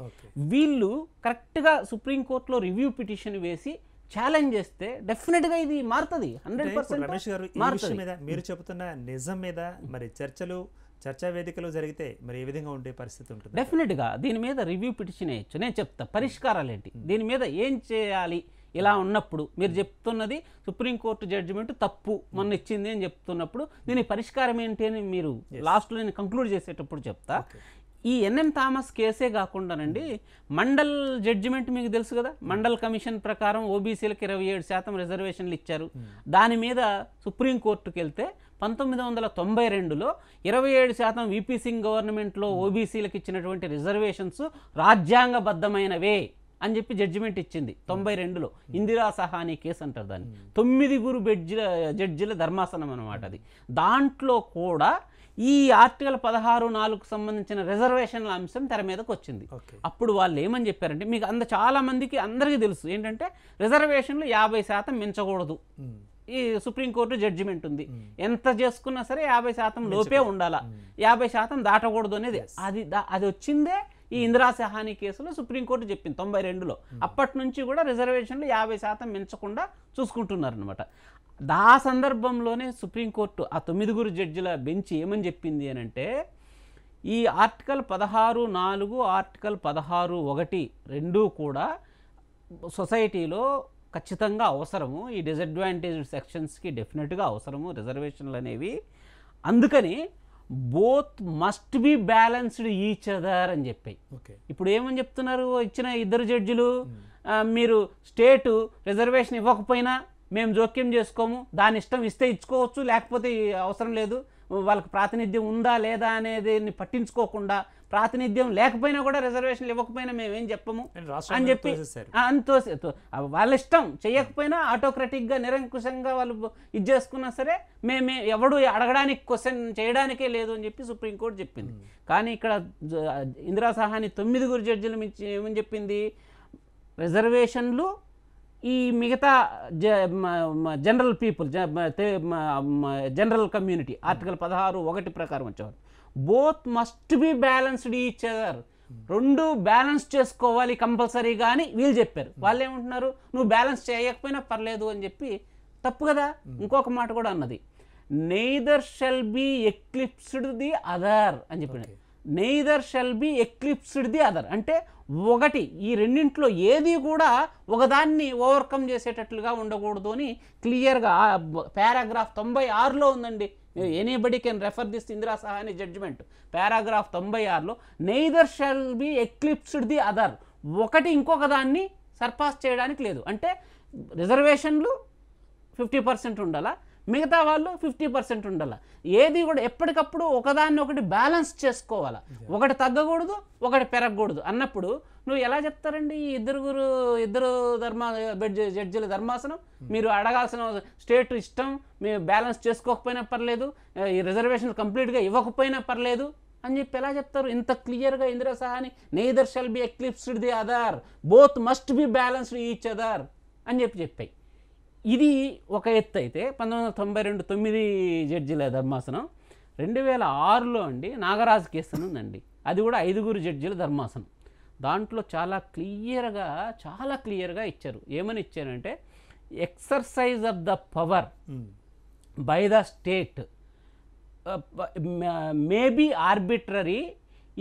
వీళ్ళు కరెక్ట్గా సుప్రీంకోర్టులో రివ్యూ పిటిషన్ వేసి ఛాలెంజ్ చేస్తే డెఫినెట్గా ఇది మారుతుంది హండ్రెడ్ పర్సెంట్ రమేష్ గారు మీద మీరు చెబుతున్న నిజం మీద మరి చర్చలు చర్చా వేదికలు జరిగితే మరి ఏ విధంగా ఉండే పరిస్థితి ఉంటుంది డెఫినెట్గా దీని మీద రివ్యూ పిటిషన్ వేయచ్చు నేను చెప్తా పరిష్కారాలు ఏంటి దీని మీద ఏం చేయాలి ఇలా ఉన్నప్పుడు మీరు చెప్తున్నది సుప్రీంకోర్టు జడ్జిమెంట్ తప్పు మొన్న ఇచ్చింది అని చెప్తున్నప్పుడు దీని పరిష్కారం ఏంటి అని మీరు లాస్ట్లో నేను కంక్లూడ్ చేసేటప్పుడు చెప్తా ఈ ఎన్ఎం థామస్ కేసే కాకుండానండి మండల్ జడ్జిమెంట్ మీకు తెలుసు కదా మండల్ కమిషన్ ప్రకారం ఓబీసీలకు ఇరవై ఏడు శాతం రిజర్వేషన్లు ఇచ్చారు hmm. దాని మీద సుప్రీంకోర్టుకి వెళ్తే పంతొమ్మిది వందల తొంభై రెండులో ఇరవై ఏడు శాతం విపీ సింగ్ గవర్నమెంట్లో hmm. ఓబీసీలకు ఇచ్చినటువంటి రిజర్వేషన్స్ రాజ్యాంగబద్ధమైనవే అని చెప్పి జడ్జిమెంట్ ఇచ్చింది తొంభై hmm. రెండులో ఇందిరా సహాని కేసు అంటారు దాన్ని తొమ్మిదిగురు బెడ్జిల జడ్జిల ధర్మాసనం అనమాట అది దాంట్లో కూడా ఈ ఆర్టికల్ పదహారు నాలుగు సంబంధించిన రిజర్వేషన్ల అంశం తెర మీదకి వచ్చింది అప్పుడు వాళ్ళు ఏమని చెప్పారంటే మీకు అంత చాలా మందికి అందరికీ తెలుసు ఏంటంటే రిజర్వేషన్లు యాభై శాతం మించకూడదు ఈ సుప్రీంకోర్టు జడ్జిమెంట్ ఉంది ఎంత చేసుకున్నా సరే యాభై శాతం లోపే ఉండాలా యాభై శాతం దాటకూడదు అనేది అది అది వచ్చిందే ఈ ఇందిరా సహాని కేసులో సుప్రీంకోర్టు చెప్పింది తొంభై రెండులో అప్పటి నుంచి కూడా రిజర్వేషన్లు యాభై శాతం మించకుండా చూసుకుంటున్నారనమాట ఆ సందర్భంలోనే సుప్రీంకోర్టు ఆ తొమ్మిదిగురు జడ్జిల బెంచ్ ఏమని చెప్పింది అని అంటే ఈ ఆర్టికల్ పదహారు నాలుగు ఆర్టికల్ పదహారు ఒకటి రెండూ కూడా సొసైటీలో ఖచ్చితంగా అవసరము ఈ డిసడ్వాంటేజ్డ్ సెక్షన్స్కి డెఫినెట్గా అవసరము రిజర్వేషన్లు అనేవి అందుకని both must be balanced each other అని చెప్పాయి ఇప్పుడు ఏమని చెప్తున్నారు ఇచ్చిన ఇద్దరు జడ్జిలు మీరు స్టేటు రిజర్వేషన్ ఇవ్వకపోయినా మేము జోక్యం చేసుకోము దాని ఇష్టం ఇస్తే ఇచ్చుకోవచ్చు లేకపోతే అవసరం లేదు వాళ్ళకి ప్రాతినిధ్యం ఉందా లేదా అనేది పట్టించుకోకుండా ప్రాతినిధ్యం లేకపోయినా కూడా రిజర్వేషన్లు ఇవ్వకపోయినా మేము ఏం చెప్పము అని చెప్పి అంతో వాళ్ళ ఇష్టం చేయకపోయినా ఆటోక్రటిక్గా నిరంకుశంగా వాళ్ళు ఇది చేసుకున్నా సరే మేమే ఎవడు అడగడానికి క్వశ్చన్ చేయడానికే లేదు అని చెప్పి సుప్రీంకోర్టు చెప్పింది కానీ ఇక్కడ ఇందిరా సహాని తొమ్మిదిగురు మించి ఏమని చెప్పింది రిజర్వేషన్లు ఈ మిగతా general people general community article పదహారు ఒకటి ప్రకారం వచ్చేవారు both must be balanced each other రెండు బ్యాలెన్స్ చేసుకోవాలి కంపల్సరీ కానీ వీళ్ళు చెప్పారు వాళ్ళు ఏమంటున్నారు నువ్వు బ్యాలెన్స్ చేయకపోయినా పర్లేదు అని చెప్పి తప్పు కదా ఇంకొక మాట కూడా అన్నది neither shall be eclipsed the other అని చెప్పినారు neither shall be eclipsed the other అంటే ఒకటి ఈ రెండింట్లో ఏది కూడా ఒకదాన్ని ఓవర్కమ్ చేసేటట్లుగా ఉండకూడదు అని క్లియర్గా పారాగ్రాఫ్ తొంభై ఆరులో ఉందండి anybody can refer this Indira Sawhney judgement paragraph తొంభై ఆరులో neither shall be eclipsed the other ఒకటి ఇంకొక దాన్ని సర్పాస్ చేయడానికి లేదు అంటే రిజర్వేషన్లు ఫిఫ్టీ పర్సెంట్ ఉండాలా మిగతా వాళ్ళు ఫిఫ్టీ పర్సెంట్ ఉండాలి ఏది కూడా ఎప్పటికప్పుడు ఒకదాన్ని ఒకటి బ్యాలెన్స్ చేసుకోవాలి ఒకటి తగ్గకూడదు ఒకటి పెరగకూడదు అన్నప్పుడు నువ్వు ఎలా చెప్తారండి ఇద్దరు గురు ఇద్దరు ధర్మ జడ్జిల ధర్మాసనం మీరు అడగాల్సిన స్టేట్ ఇష్టం మేము బ్యాలెన్స్ చేసుకోకపోయినా పర్లేదు ఈ రిజర్వేషన్ కంప్లీట్గా ఇవ్వకపోయినా పర్లేదు అని చెప్పి ఎలా చెప్తారు ఇంత క్లియర్గా Indira Sawhney neither shall be eclipsed the other both must be balanced each other అని చెప్పి చెప్పాయి ఇది ఒక ఎత్తు అయితే పంతొమ్మిది వందల తొంభై రెండు తొమ్మిది జడ్జిల ధర్మాసనం రెండు వేల ఆరులో అండి నాగరాజు కేసు ఉందండి అది కూడా ఐదుగురు జడ్జీల ధర్మాసనం దాంట్లో చాలా క్లియర్గా చాలా క్లియర్గా ఇచ్చారు ఏమని ఇచ్చారంటే exercise of the power hmm. By the state may be arbitrary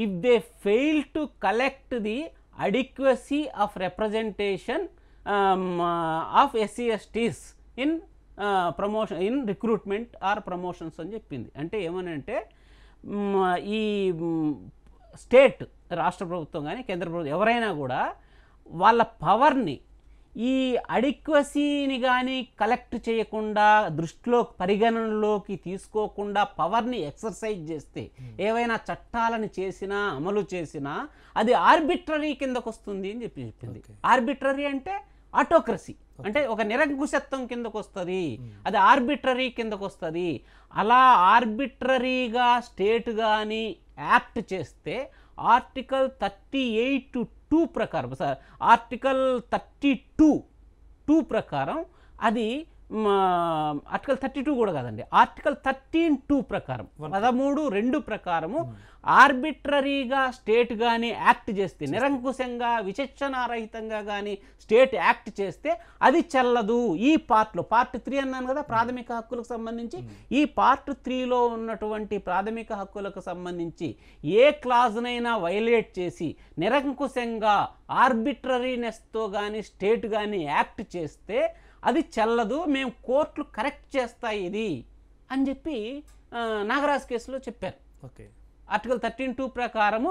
if they fail to collect the adequacy of representation of SC STs in promotion in recruitment or promotions అని చెప్పింది అంటే ఏమనంటే ఈ స్టేట్ రాష్ట్ర ప్రభుత్వం కానీ కేంద్ర ప్రభుత్వం ఎవరైనా కూడా వాళ్ళ పవర్ని ఈ అడిక్వసీని కానీ కలెక్ట్ చేయకుండా దృష్టిలో పరిగణనలోకి తీసుకోకుండా పవర్ని ఎక్సర్సైజ్ చేస్తే hmm. ఏవైనా చట్టాలను చేసినా అమలు చేసినా అది ఆర్బిట్రరీ కిందకు వస్తుంది అని చెప్పి చెప్పింది ఆర్బిట్రరీ అంటే ఆటోక్రసీ అంటే ఒక నిరంకుశత్వం కిందకు వస్తుంది అది ఆర్బిట్రరీ కిందకు వస్తుంది అలా ఆర్బిట్రరీగా స్టేట్ కానీ యాక్ట్ చేస్తే ఆర్టికల్ థర్టీ ఎయిట్ టూ ప్రకారం sir article thirty two two ప్రకారం అది ఆర్టికల్ థర్టీ టూ కూడా కాదండి ఆర్టికల్ థర్టీన్ టూ ప్రకారం పదమూడు రెండు ప్రకారము ఆర్బిట్రరీగా స్టేట్ కానీ యాక్ట్ చేస్తే నిరంకుశంగా విచక్షణారహితంగా కానీ స్టేట్ యాక్ట్ చేస్తే అది చెల్లదు ఈ పార్ట్లో పార్ట్ త్రీ అన్నాను కదా hmm. ప్రాథమిక హక్కులకు సంబంధించి hmm. ఈ పార్ట్ త్రీలో ఉన్నటువంటి ప్రాథమిక హక్కులకు సంబంధించి ఏ క్లాజ్నైనా వైలేట్ చేసి నిరంకుశంగా ఆర్బిట్రరీనెస్తో కానీ స్టేట్ కానీ యాక్ట్ చేస్తే అది చెల్లదు మేము కోర్టులు కరెక్ట్ చేస్తాయి ఇది అని చెప్పి నాగరాజ్ కేసులో చెప్పారు ఓకే ఆర్టికల్ థర్టీన్ టూ ప్రకారము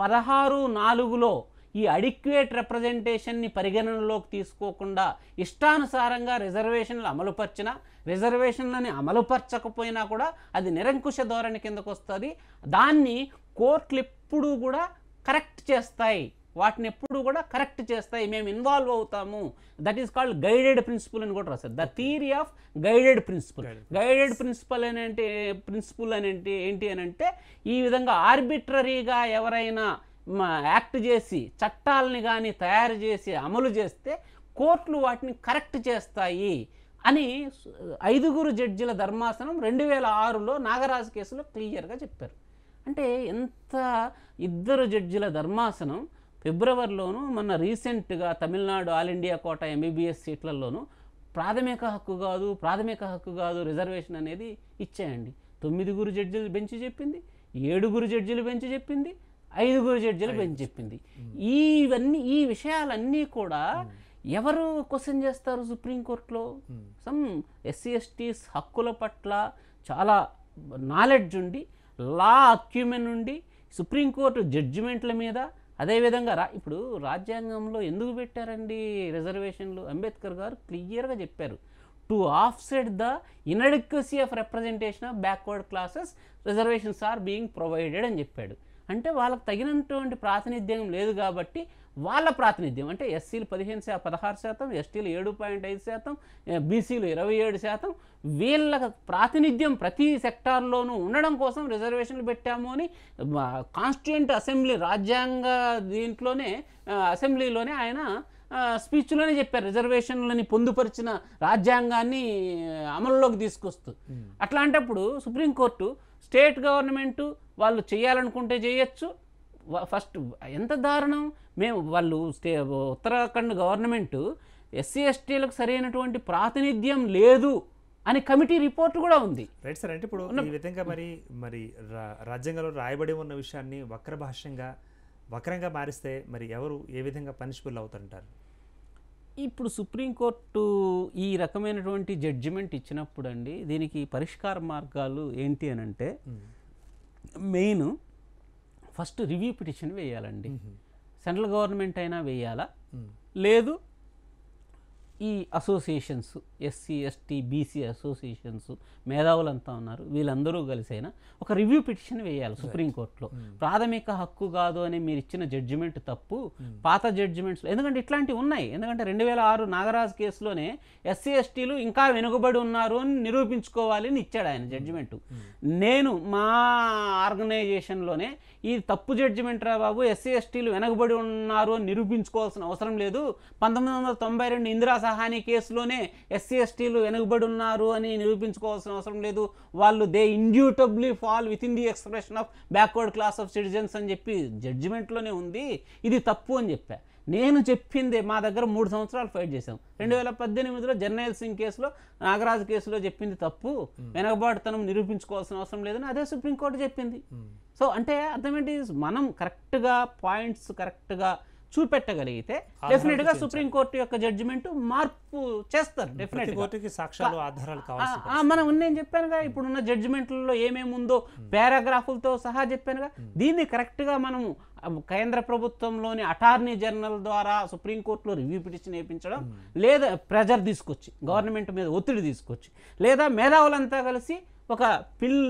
పదహారు నాలుగులో ఈ అడిక్యుయేట్ రిప్రజెంటేషన్ని పరిగణనలోకి తీసుకోకుండా ఇష్టానుసారంగా రిజర్వేషన్లు అమలుపరిచిన రిజర్వేషన్లని అమలుపరచకపోయినా కూడా అది నిరంకుశ ధోరణి కిందకు వస్తుంది దాన్ని కోర్టులు ఎప్పుడూ కూడా కరెక్ట్ చేస్తాయి వాటిని ఎప్పుడు కూడా కరెక్ట్ చేస్తాయి మేము ఇన్వాల్వ్ అవుతాము that is called guided principle అని కూడా రాస్తారు the theory of guided principle guided principle అని అంటే ప్రిన్సిపల్ అని అంటే ఏంటి అని అంటే ఈ విధంగా ఆర్బిట్రరీగా ఎవరైనా యాక్ట్ చేసి చట్టాలని కానీ తయారు చేసి అమలు చేస్తే కోర్టులు వాటిని కరెక్ట్ చేస్తాయి అని ఐదుగురు జడ్జిల ధర్మాసనం రెండు వేల ఆరులో నాగరాజు కేసులో క్లియర్గా చెప్పారు అంటే ఎంత ఇద్దరు జడ్జిల ధర్మాసనం ఫిబ్రవరిలోనూ మొన్న రీసెంట్గా Tamil Nadu all India quota MBBS సీట్లలోనూ ప్రాథమిక హక్కు కాదు ప్రాథమిక హక్కు కాదు రిజర్వేషన్ అనేది ఇచ్చేయండి తొమ్మిదిగురు జడ్జిలు బెంచి చెప్పింది ఏడుగురు జడ్జిలు బెంచి చెప్పింది ఐదుగురు జడ్జిలు బెంచి చెప్పింది ఇవన్నీ ఈ విషయాలన్నీ కూడా ఎవరు క్వశ్చన్ చేస్తారు సుప్రీంకోర్టులో సమ్ ఎస్సీ ఎస్టీస్ హక్కుల పట్ల చాలా నాలెడ్జ్ ఉండి లా అక్యుమెన్ ఉండి సుప్రీంకోర్టు జడ్జిమెంట్ల మీద అదేవిధంగా రా ఇప్పుడు రాజ్యాంగంలో ఎందుకు పెట్టారండి రిజర్వేషన్లు అంబేద్కర్ గారు క్లియర్గా చెప్పారు to offset the inadequacy of representation of backward classes reservations are being provided అని చెప్పాడు అంటే వాళ్ళకి తగినటువంటి ప్రాతినిధ్యం లేదు కాబట్టి వాళ్ళ ప్రాతినిధ్యం అంటే ఎస్సీలు పదిహేను శాతం పదహారు శాతం ఎస్టీలు ఏడు పాయింట్ ఐదు శాతం బీసీలు ఇరవై ఏడు శాతం వీళ్ళ ప్రాతినిధ్యం ప్రతి సెక్టార్లోనూ ఉండడం కోసం రిజర్వేషన్లు పెట్టాము అని కాన్స్టిట్యూంట్ అసెంబ్లీ రాజ్యాంగ దీంట్లోనే అసెంబ్లీలోనే ఆయన స్పీచ్లోనే చెప్పారు రిజర్వేషన్లని పొందుపరిచిన రాజ్యాంగాన్ని అమల్లోకి తీసుకొస్తూ అట్లాంటప్పుడు సుప్రీంకోర్టు స్టేట్ గవర్నమెంటు వాళ్ళు చేయాలనుకుంటే చేయొచ్చు ఫస్ట్ ఎంత దారుణం మేము వాళ్ళు స్టే ఉత్తరాఖండ్ గవర్నమెంటు ఎస్సీ ఎస్టీలకు సరైనటువంటి ప్రాతినిధ్యం లేదు అనే కమిటీ రిపోర్ట్ కూడా ఉంది రైట్ సార్ అంటే ఇప్పుడు ఈ విధంగా మరి మరి రాజ్యాంగంలో రాయబడి ఉన్న విషయాన్ని వక్ర భాష్యంగా వక్రంగా మారిస్తే మరి ఎవరు ఏ విధంగా పనిష్బుల్ అవుతారంటారు ఇప్పుడు సుప్రీంకోర్టు ఈ రకమైనటువంటి జడ్జిమెంట్ ఇచ్చినప్పుడు అండి దీనికి పరిష్కార మార్గాలు ఏంటి అని అంటే మెయిన్ ఫస్ట్ రివ్యూ పిటిషన్ వేయాలండి సెంట్రల్ గవర్నమెంట్ అయినా వేయాలా లేదు ఈ associations SC ST BC associations మేధావులంతా ఉన్నారు వీళ్ళందరూ కలిసైనా ఒక రివ్యూ పిటిషన్ వేయాలి సుప్రీంకోర్టులో hmm. ప్రాథమిక హక్కు కాదు అని మీరు ఇచ్చిన జడ్జిమెంట్ తప్పు hmm. పాత జడ్జిమెంట్స్ ఎందుకంటే ఇట్లాంటివి ఉన్నాయి ఎందుకంటే రెండు వేల ఆరు నాగరాజ్ కేసులోనే ఎస్సీ ఎస్టీలు ఇంకా వెనుకబడి ఉన్నారు అని నిరూపించుకోవాలి అని ఇచ్చాడు ఆయన hmm. జడ్జిమెంట్ నేను మా ఆర్గనైజేషన్లోనే ఈ తప్పు జడ్జిమెంట్ రా బాబు ఎస్సీ ఎస్టీలు వెనకబడి ఉన్నారు అని నిరూపించుకోవాల్సిన అవసరం లేదు పంతొమ్మిది వందల తొంభై రెండు ఇందిరా సహాని కేసులోనే ఎస్సీ ఎస్టీలు వెనుకబడి ఉన్నారు అని నిరూపించుకోవాల్సిన అవసరం లేదు వాళ్ళు they indubitably fall within the expression of backward class of citizens అని చెప్పి జడ్జిమెంట్లోనే ఉంది ఇది తప్పు అని చెప్పా నేను చెప్పింది మా దగ్గర మూడు సంవత్సరాలు ఫైట్ చేశాం రెండు వేల పద్దెనిమిదిలో జర్నైల్ సింగ్ కేసులో నాగరాజు కేసులో చెప్పింది తప్పు hmm. వెనకబాటుతనం నిరూపించుకోవాల్సిన అవసరం లేదని అదే సుప్రీంకోర్టు చెప్పింది hmm. సో అంటే అర్థం ఏంటి మనం కరెక్ట్గా పాయింట్స్ కరెక్ట్గా చూపెట్టగలిగితే డెఫినెట్ గా సుప్రీంకోర్టు యొక్క జడ్జిమెంట్ మార్పు చేస్తారు డెఫినెట్ కోర్టుకి సాక్ష్యాలు ఆధారాలు కావాలి మనం నేను చెప్పానుగా ఉన్న జడ్జిమెంట్లలో ఏమేమి ఉందో పారాగ్రాఫులతో సహా చెప్పానుగా దీన్ని కరెక్ట్ గా మనము కేంద్ర ప్రభుత్వంలోని అటార్నీ జనరల్ ద్వారా సుప్రీంకోర్టులో రివ్యూ పిటిషన్ వేయించడం లేదా ప్రెజర్ తీసుకొచ్చి గవర్నమెంట్ మీద ఒత్తిడి తీసుకొచ్చి లేదా మేధావులంతా కలిసి ఒక పిల్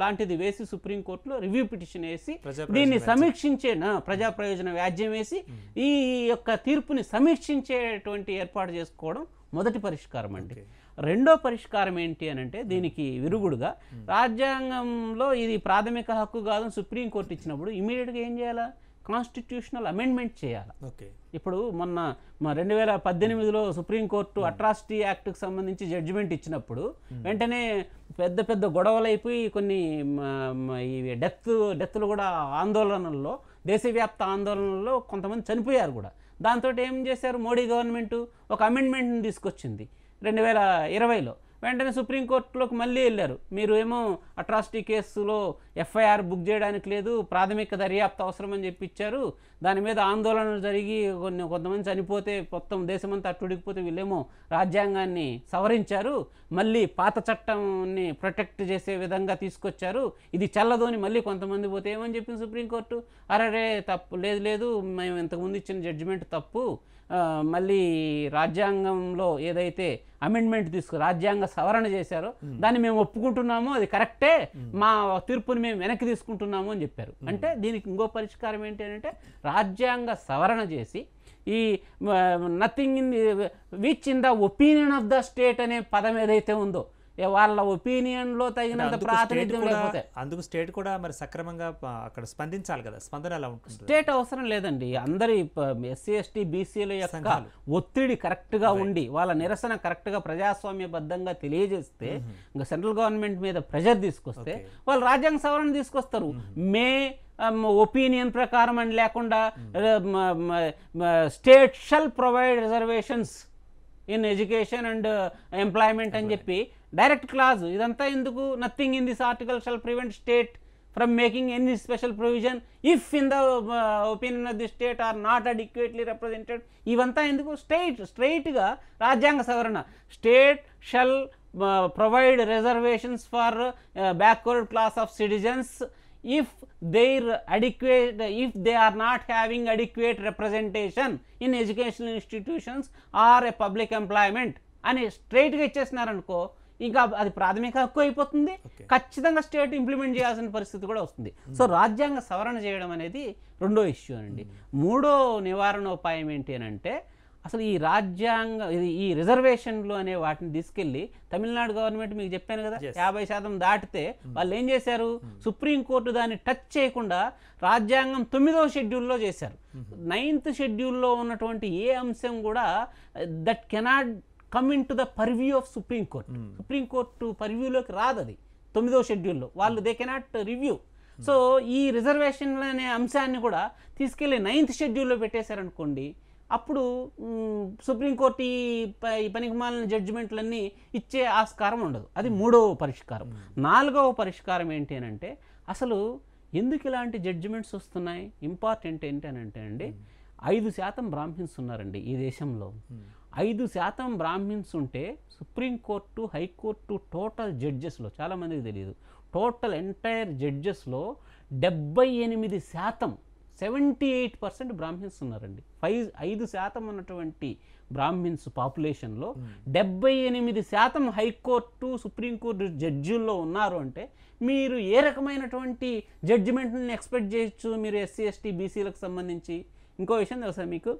లాంటిది వేసి సుప్రీంకోర్టులో రివ్యూ పిటిషన్ వేసి దీన్ని సమీక్షించే ప్రజా ప్రయోజన వ్యాజ్యం వేసి ఈ యొక్క తీర్పుని సమీక్షించేటువంటి ఏర్పాటు చేసుకోవడం మొదటి పరిష్కారం అండి రెండో పరిష్కారం ఏంటి అని అంటే దీనికి విరుగుడుగా రాజ్యాంగంలో ఇది ప్రాథమిక హక్కు కాదని సుప్రీంకోర్టు ఇచ్చినప్పుడు ఇమీడియట్గా ఏం చేయాలా కాన్స్టిట్యూషనల్ అమెండ్మెంట్ చేయాలి ఓకే ఇప్పుడు మొన్న రెండు వేల పద్దెనిమిదిలో సుప్రీంకోర్టు అట్రాసిటీ యాక్ట్కి సంబంధించి జడ్జిమెంట్ ఇచ్చినప్పుడు వెంటనే పెద్ద పెద్ద గొడవలు అయిపోయి కొన్ని ఈ డెత్ డెత్లు కూడా ఆందోళనల్లో దేశవ్యాప్త ఆందోళనలో కొంతమంది చనిపోయారు కూడా దాంతో ఏం చేశారు మోడీ గవర్నమెంట్ ఒక అమెండ్మెంట్ని తీసుకొచ్చింది రెండు వేల ఇరవైలో వెంటనే సుప్రీంకోర్టులోకి మళ్ళీ వెళ్ళారు మీరు ఏమో అట్రాసిటీ కేసులో ఎఫ్ఐఆర్ బుక్ చేయడానికి లేదు ప్రాథమిక దర్యాప్తు అవసరం అని చెప్పిచ్చారు దాని మీద ఆందోళనలు జరిగి కొన్ని కొంతమంది చనిపోతే మొత్తం దేశమంతా అట్టుడికిపోతే వీళ్ళేమో రాజ్యాంగాన్ని సవరించారు మళ్ళీ పాత చట్టంని ప్రొటెక్ట్ చేసే విధంగా తీసుకొచ్చారు ఇది చల్లదోని మళ్ళీ కొంతమంది పోతే ఏమని చెప్పింది సుప్రీంకోర్టు అరే తప్పు లేదు లేదు మేము ఇంతకుముందు ఇచ్చిన జడ్జిమెంట్ తప్పు మళ్ళీ రాజ్యాంగంలో ఏదైతే అమెండ్మెంట్ తీసుకు రాజ్యాంగ సవరణ చేశారో దాన్ని మేము ఒప్పుకుంటున్నాము అది కరెక్టే మా తీర్పుని మేము వెనక్కి తీసుకుంటున్నాము అని చెప్పారు అంటే దీనికి ఇంకో పరిష్కారం ఏంటి అంటే రాజ్యాంగ సవరణ చేసి ఈ nothing in which in the opinion of the state అనే పదం ఏదైతే ఉందో వాళ్ళ ఒపీనియన్లో తగినంత ప్రాతినిధ్యం లేకపోతే అందుకు స్టేట్ కూడా మరి సక్రమంగా అక్కడ స్పందించాలి కదా స్పందన ఎలా ఉంటుంది స్టేట్ అవసరం లేదండి అందరి ఎస్సీ ఎస్టీ బీసీల యొక్క ఒత్తిడి కరెక్ట్గా ఉండి వాళ్ళ నిరసన కరెక్ట్గా ప్రజాస్వామ్యబద్ధంగా తెలియజేస్తే ఇంకా సెంట్రల్ గవర్నమెంట్ మీద ప్రెషర్ తీసుకొస్తే వాళ్ళు రాజ్యాంగ సవరణ తీసుకొస్తారు మే ఒపీనియన్ ప్రకారం అని లేకుండా state shall provide reservations in education and employment అని చెప్పి డైరెక్ట్ క్లాజ్ ఇదంతా ఎందుకు nothing in this article shall prevent state from making any special provision if in the opinion of the state are not adequately represented ఇవంతా ఎందుకు స్ట్రైట్ స్ట్రైట్గా రాజ్యాంగ సవరణ state shall provide reservations for backward class of citizens if there adequate if they are not having adequate representation in educational institutions are a public employment అని స్ట్రైట్గా ఇచ్చేసినారనుకో ఇంకా అది ప్రాథమిక హక్కు అయిపోతుంది ఖచ్చితంగా స్టేట్ ఇంప్లిమెంట్ చేయాల్సిన పరిస్థితి కూడా వస్తుంది సో hmm. రాజ్యాంగ సవరణ చేయడం అనేది రెండో ఇష్యూ అండి hmm. మూడో నివారణ ఉపాయం ఏంటి అని అంటే అసలు ఈ రాజ్యాంగ ఈ రిజర్వేషన్లు అనే వాటిని తీసుకెళ్లి తమిళనాడు గవర్నమెంట్ మీకు చెప్పాను కదా యాభై శాతం దాటితే hmm. వాళ్ళు ఏం చేశారు సుప్రీంకోర్టు దాన్ని టచ్ చేయకుండా రాజ్యాంగం తొమ్మిదవ షెడ్యూల్లో చేశారు నైన్త్ షెడ్యూల్లో ఉన్నటువంటి ఏ అంశం కూడా that cannot come into the purview of supreme supreme court పర్వ్యూలోకి రాదు అది తొమ్మిదో షెడ్యూల్లో వాళ్ళు దే కెనాట్ రివ్యూ సో ఈ రిజర్వేషన్ అనే అంశాన్ని కూడా తీసుకెళ్లి నైన్త్ షెడ్యూల్లో పెట్టేశారనుకోండి అప్పుడు సుప్రీంకోర్టు ఈ పనికిమాలిన జడ్జిమెంట్లన్నీ ఇచ్చే ఆస్కారం ఉండదు అది hmm. మూడవ పరిష్కారం hmm. నాలుగవ పరిష్కారం ఏంటి అని అంటే అసలు ఎందుకు ఇలాంటి జడ్జిమెంట్స్ వస్తున్నాయి ఇంపార్టెంట్ ఏంటి అని అంటే అండి hmm. ఐదు శాతం బ్రాహ్మిన్స్ ఉన్నారండి ఈ దేశంలో ఐదు శాతం బ్రాహ్మిన్స్ ఉంటే సుప్రీంకోర్టు హైకోర్టు టోటల్ జడ్జెస్లో చాలామందికి తెలియదు టోటల్ ఎంటైర్ జడ్జెస్లో డెబ్బై ఎనిమిది శాతం సెవెంటీ ఎయిట్ పర్సెంట్ బ్రాహ్మిన్స్ ఉన్నారండి ఫైవ్ ఐదు శాతం ఉన్నటువంటి బ్రాహ్మిన్స్ పాపులేషన్లో hmm. డెబ్బై ఎనిమిది శాతం హైకోర్టు సుప్రీంకోర్టు జడ్జిల్లో ఉన్నారు అంటే మీరు ఏ రకమైనటువంటి జడ్జిమెంట్ని ఎక్స్పెక్ట్ చేయొచ్చు మీరు ఎస్సీ ఎస్టీ బీసీలకు సంబంధించి ఇంకో విషయం తెలుసా మీకు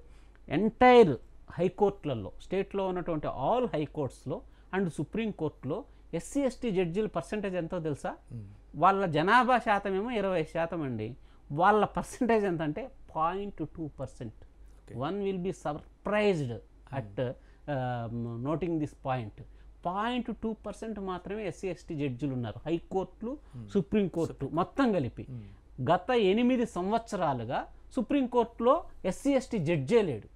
ఎంటైర్ హైకోర్టులలో స్టేట్లో ఉన్నటువంటి ఆల్ హైకోర్ట్స్లో అండ్ సుప్రీంకోర్టులో ఎస్సీ ఎస్టీ జడ్జీల పర్సంటేజ్ ఎంతో తెలుసా వాళ్ళ జనాభా శాతం ఏమో ఇరవై శాతం అండి వాళ్ళ పర్సంటేజ్ ఎంత అంటే point two percent one will be surprised at hmm. Noting this point point two percent మాత్రమే ఎస్సీ ఎస్టీ జడ్జిలు ఉన్నారు హైకోర్టులు hmm. సుప్రీంకోర్టు మొత్తం కలిపి hmm. గత ఎనిమిది సంవత్సరాలుగా సుప్రీంకోర్టులో ఎస్సీ ఎస్టీ జడ్జే లేడు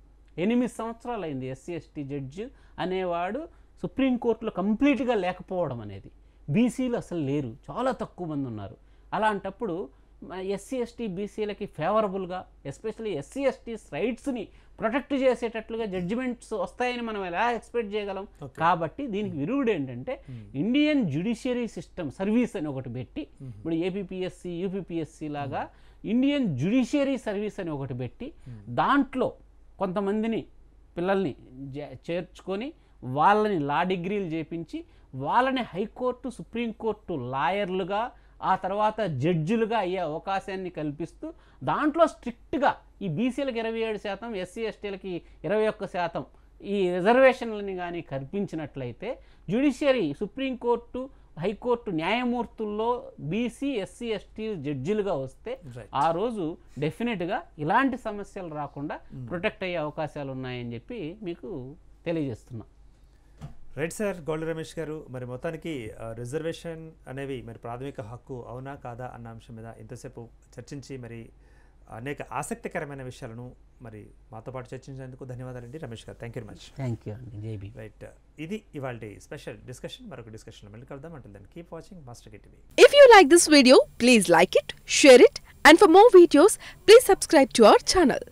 ఎనిమిది సంవత్సరాలు అయింది ఎస్సీ ఎస్టీ జడ్జి అనేవాడు సుప్రీంకోర్టులో కంప్లీట్గా లేకపోవడం అనేది బీసీలు అసలు లేరు చాలా తక్కువ మంది ఉన్నారు అలాంటప్పుడు ఎస్సీ ఎస్టీ బీసీలకి ఫేవరబుల్గా ఎస్పెషలీ ఎస్సీ ఎస్టీస్ రైట్స్ని ప్రొటెక్ట్ చేసేటట్లుగా జడ్జిమెంట్స్ వస్తాయని మనం ఎలా ఎక్స్పెక్ట్ చేయగలం కాబట్టి దీనికి విరుగుడు ఏంటంటే ఇండియన్ జ్యుడిషియరీ సిస్టమ్ సర్వీస్ అని ఒకటి పెట్టి ఇప్పుడు ఏపీఎస్సి యూపీఎస్సి లాగా ఇండియన్ జ్యుడిషియరీ సర్వీస్ అని ఒకటి పెట్టి దాంట్లో కొంతమందిని పిల్లల్ని చేర్చుకొని వాళ్ళని లా డిగ్రీలు చేపించి వాళ్ళని హైకోర్టు సుప్రీంకోర్టు లాయర్లుగా ఆ తర్వాత జడ్జిలుగా అయ్యే అవకాశాన్ని కల్పిస్తూ దాంట్లో స్ట్రిక్ట్గా ఈ బీసీలకు ఇరవై ఏడు శాతం ఎస్సీ ఎస్టీలకి ఇరవై ఒక్క శాతం ఈ రిజర్వేషన్లని కానీ కల్పించినట్లయితే జ్యుడిషియరీ సుప్రీంకోర్టు హైకోర్టు న్యాయమూర్తుల్లో బీసీ ఎస్సీ ఎస్టీ జడ్జిలుగా వస్తే ఆ రోజు డెఫినెట్గా ఇలాంటి సమస్యలు రాకుండా hmm. ప్రొటెక్ట్ అయ్యే అవకాశాలు ఉన్నాయని చెప్పి మీకు తెలియజేస్తున్నా రైట్ సార్ గోల్డ్ రమేష్ గారు మరి మొత్తానికి రిజర్వేషన్ అనేవి మరి ప్రాథమిక హక్కు అవునా కాదా అన్న అంశం మీద ఇంతసేపు చర్చించి మరి అనేక ఆసక్తికరమైన విషయాలను మరి మాతో పాటు చర్చించినందుకు ధన్యవాదాలండి రమేష్ గారు thank you very much thank you అండి రైట్ ఇది ఇవాళ స్పెషల్ డిస్కషన్ మరొక డిస్కషన్ మళ్ళీ కలుద్దాం అంటే దాన్ని keep watching master key TV if you like this video please like it share it and for more videos please subscribe to our channel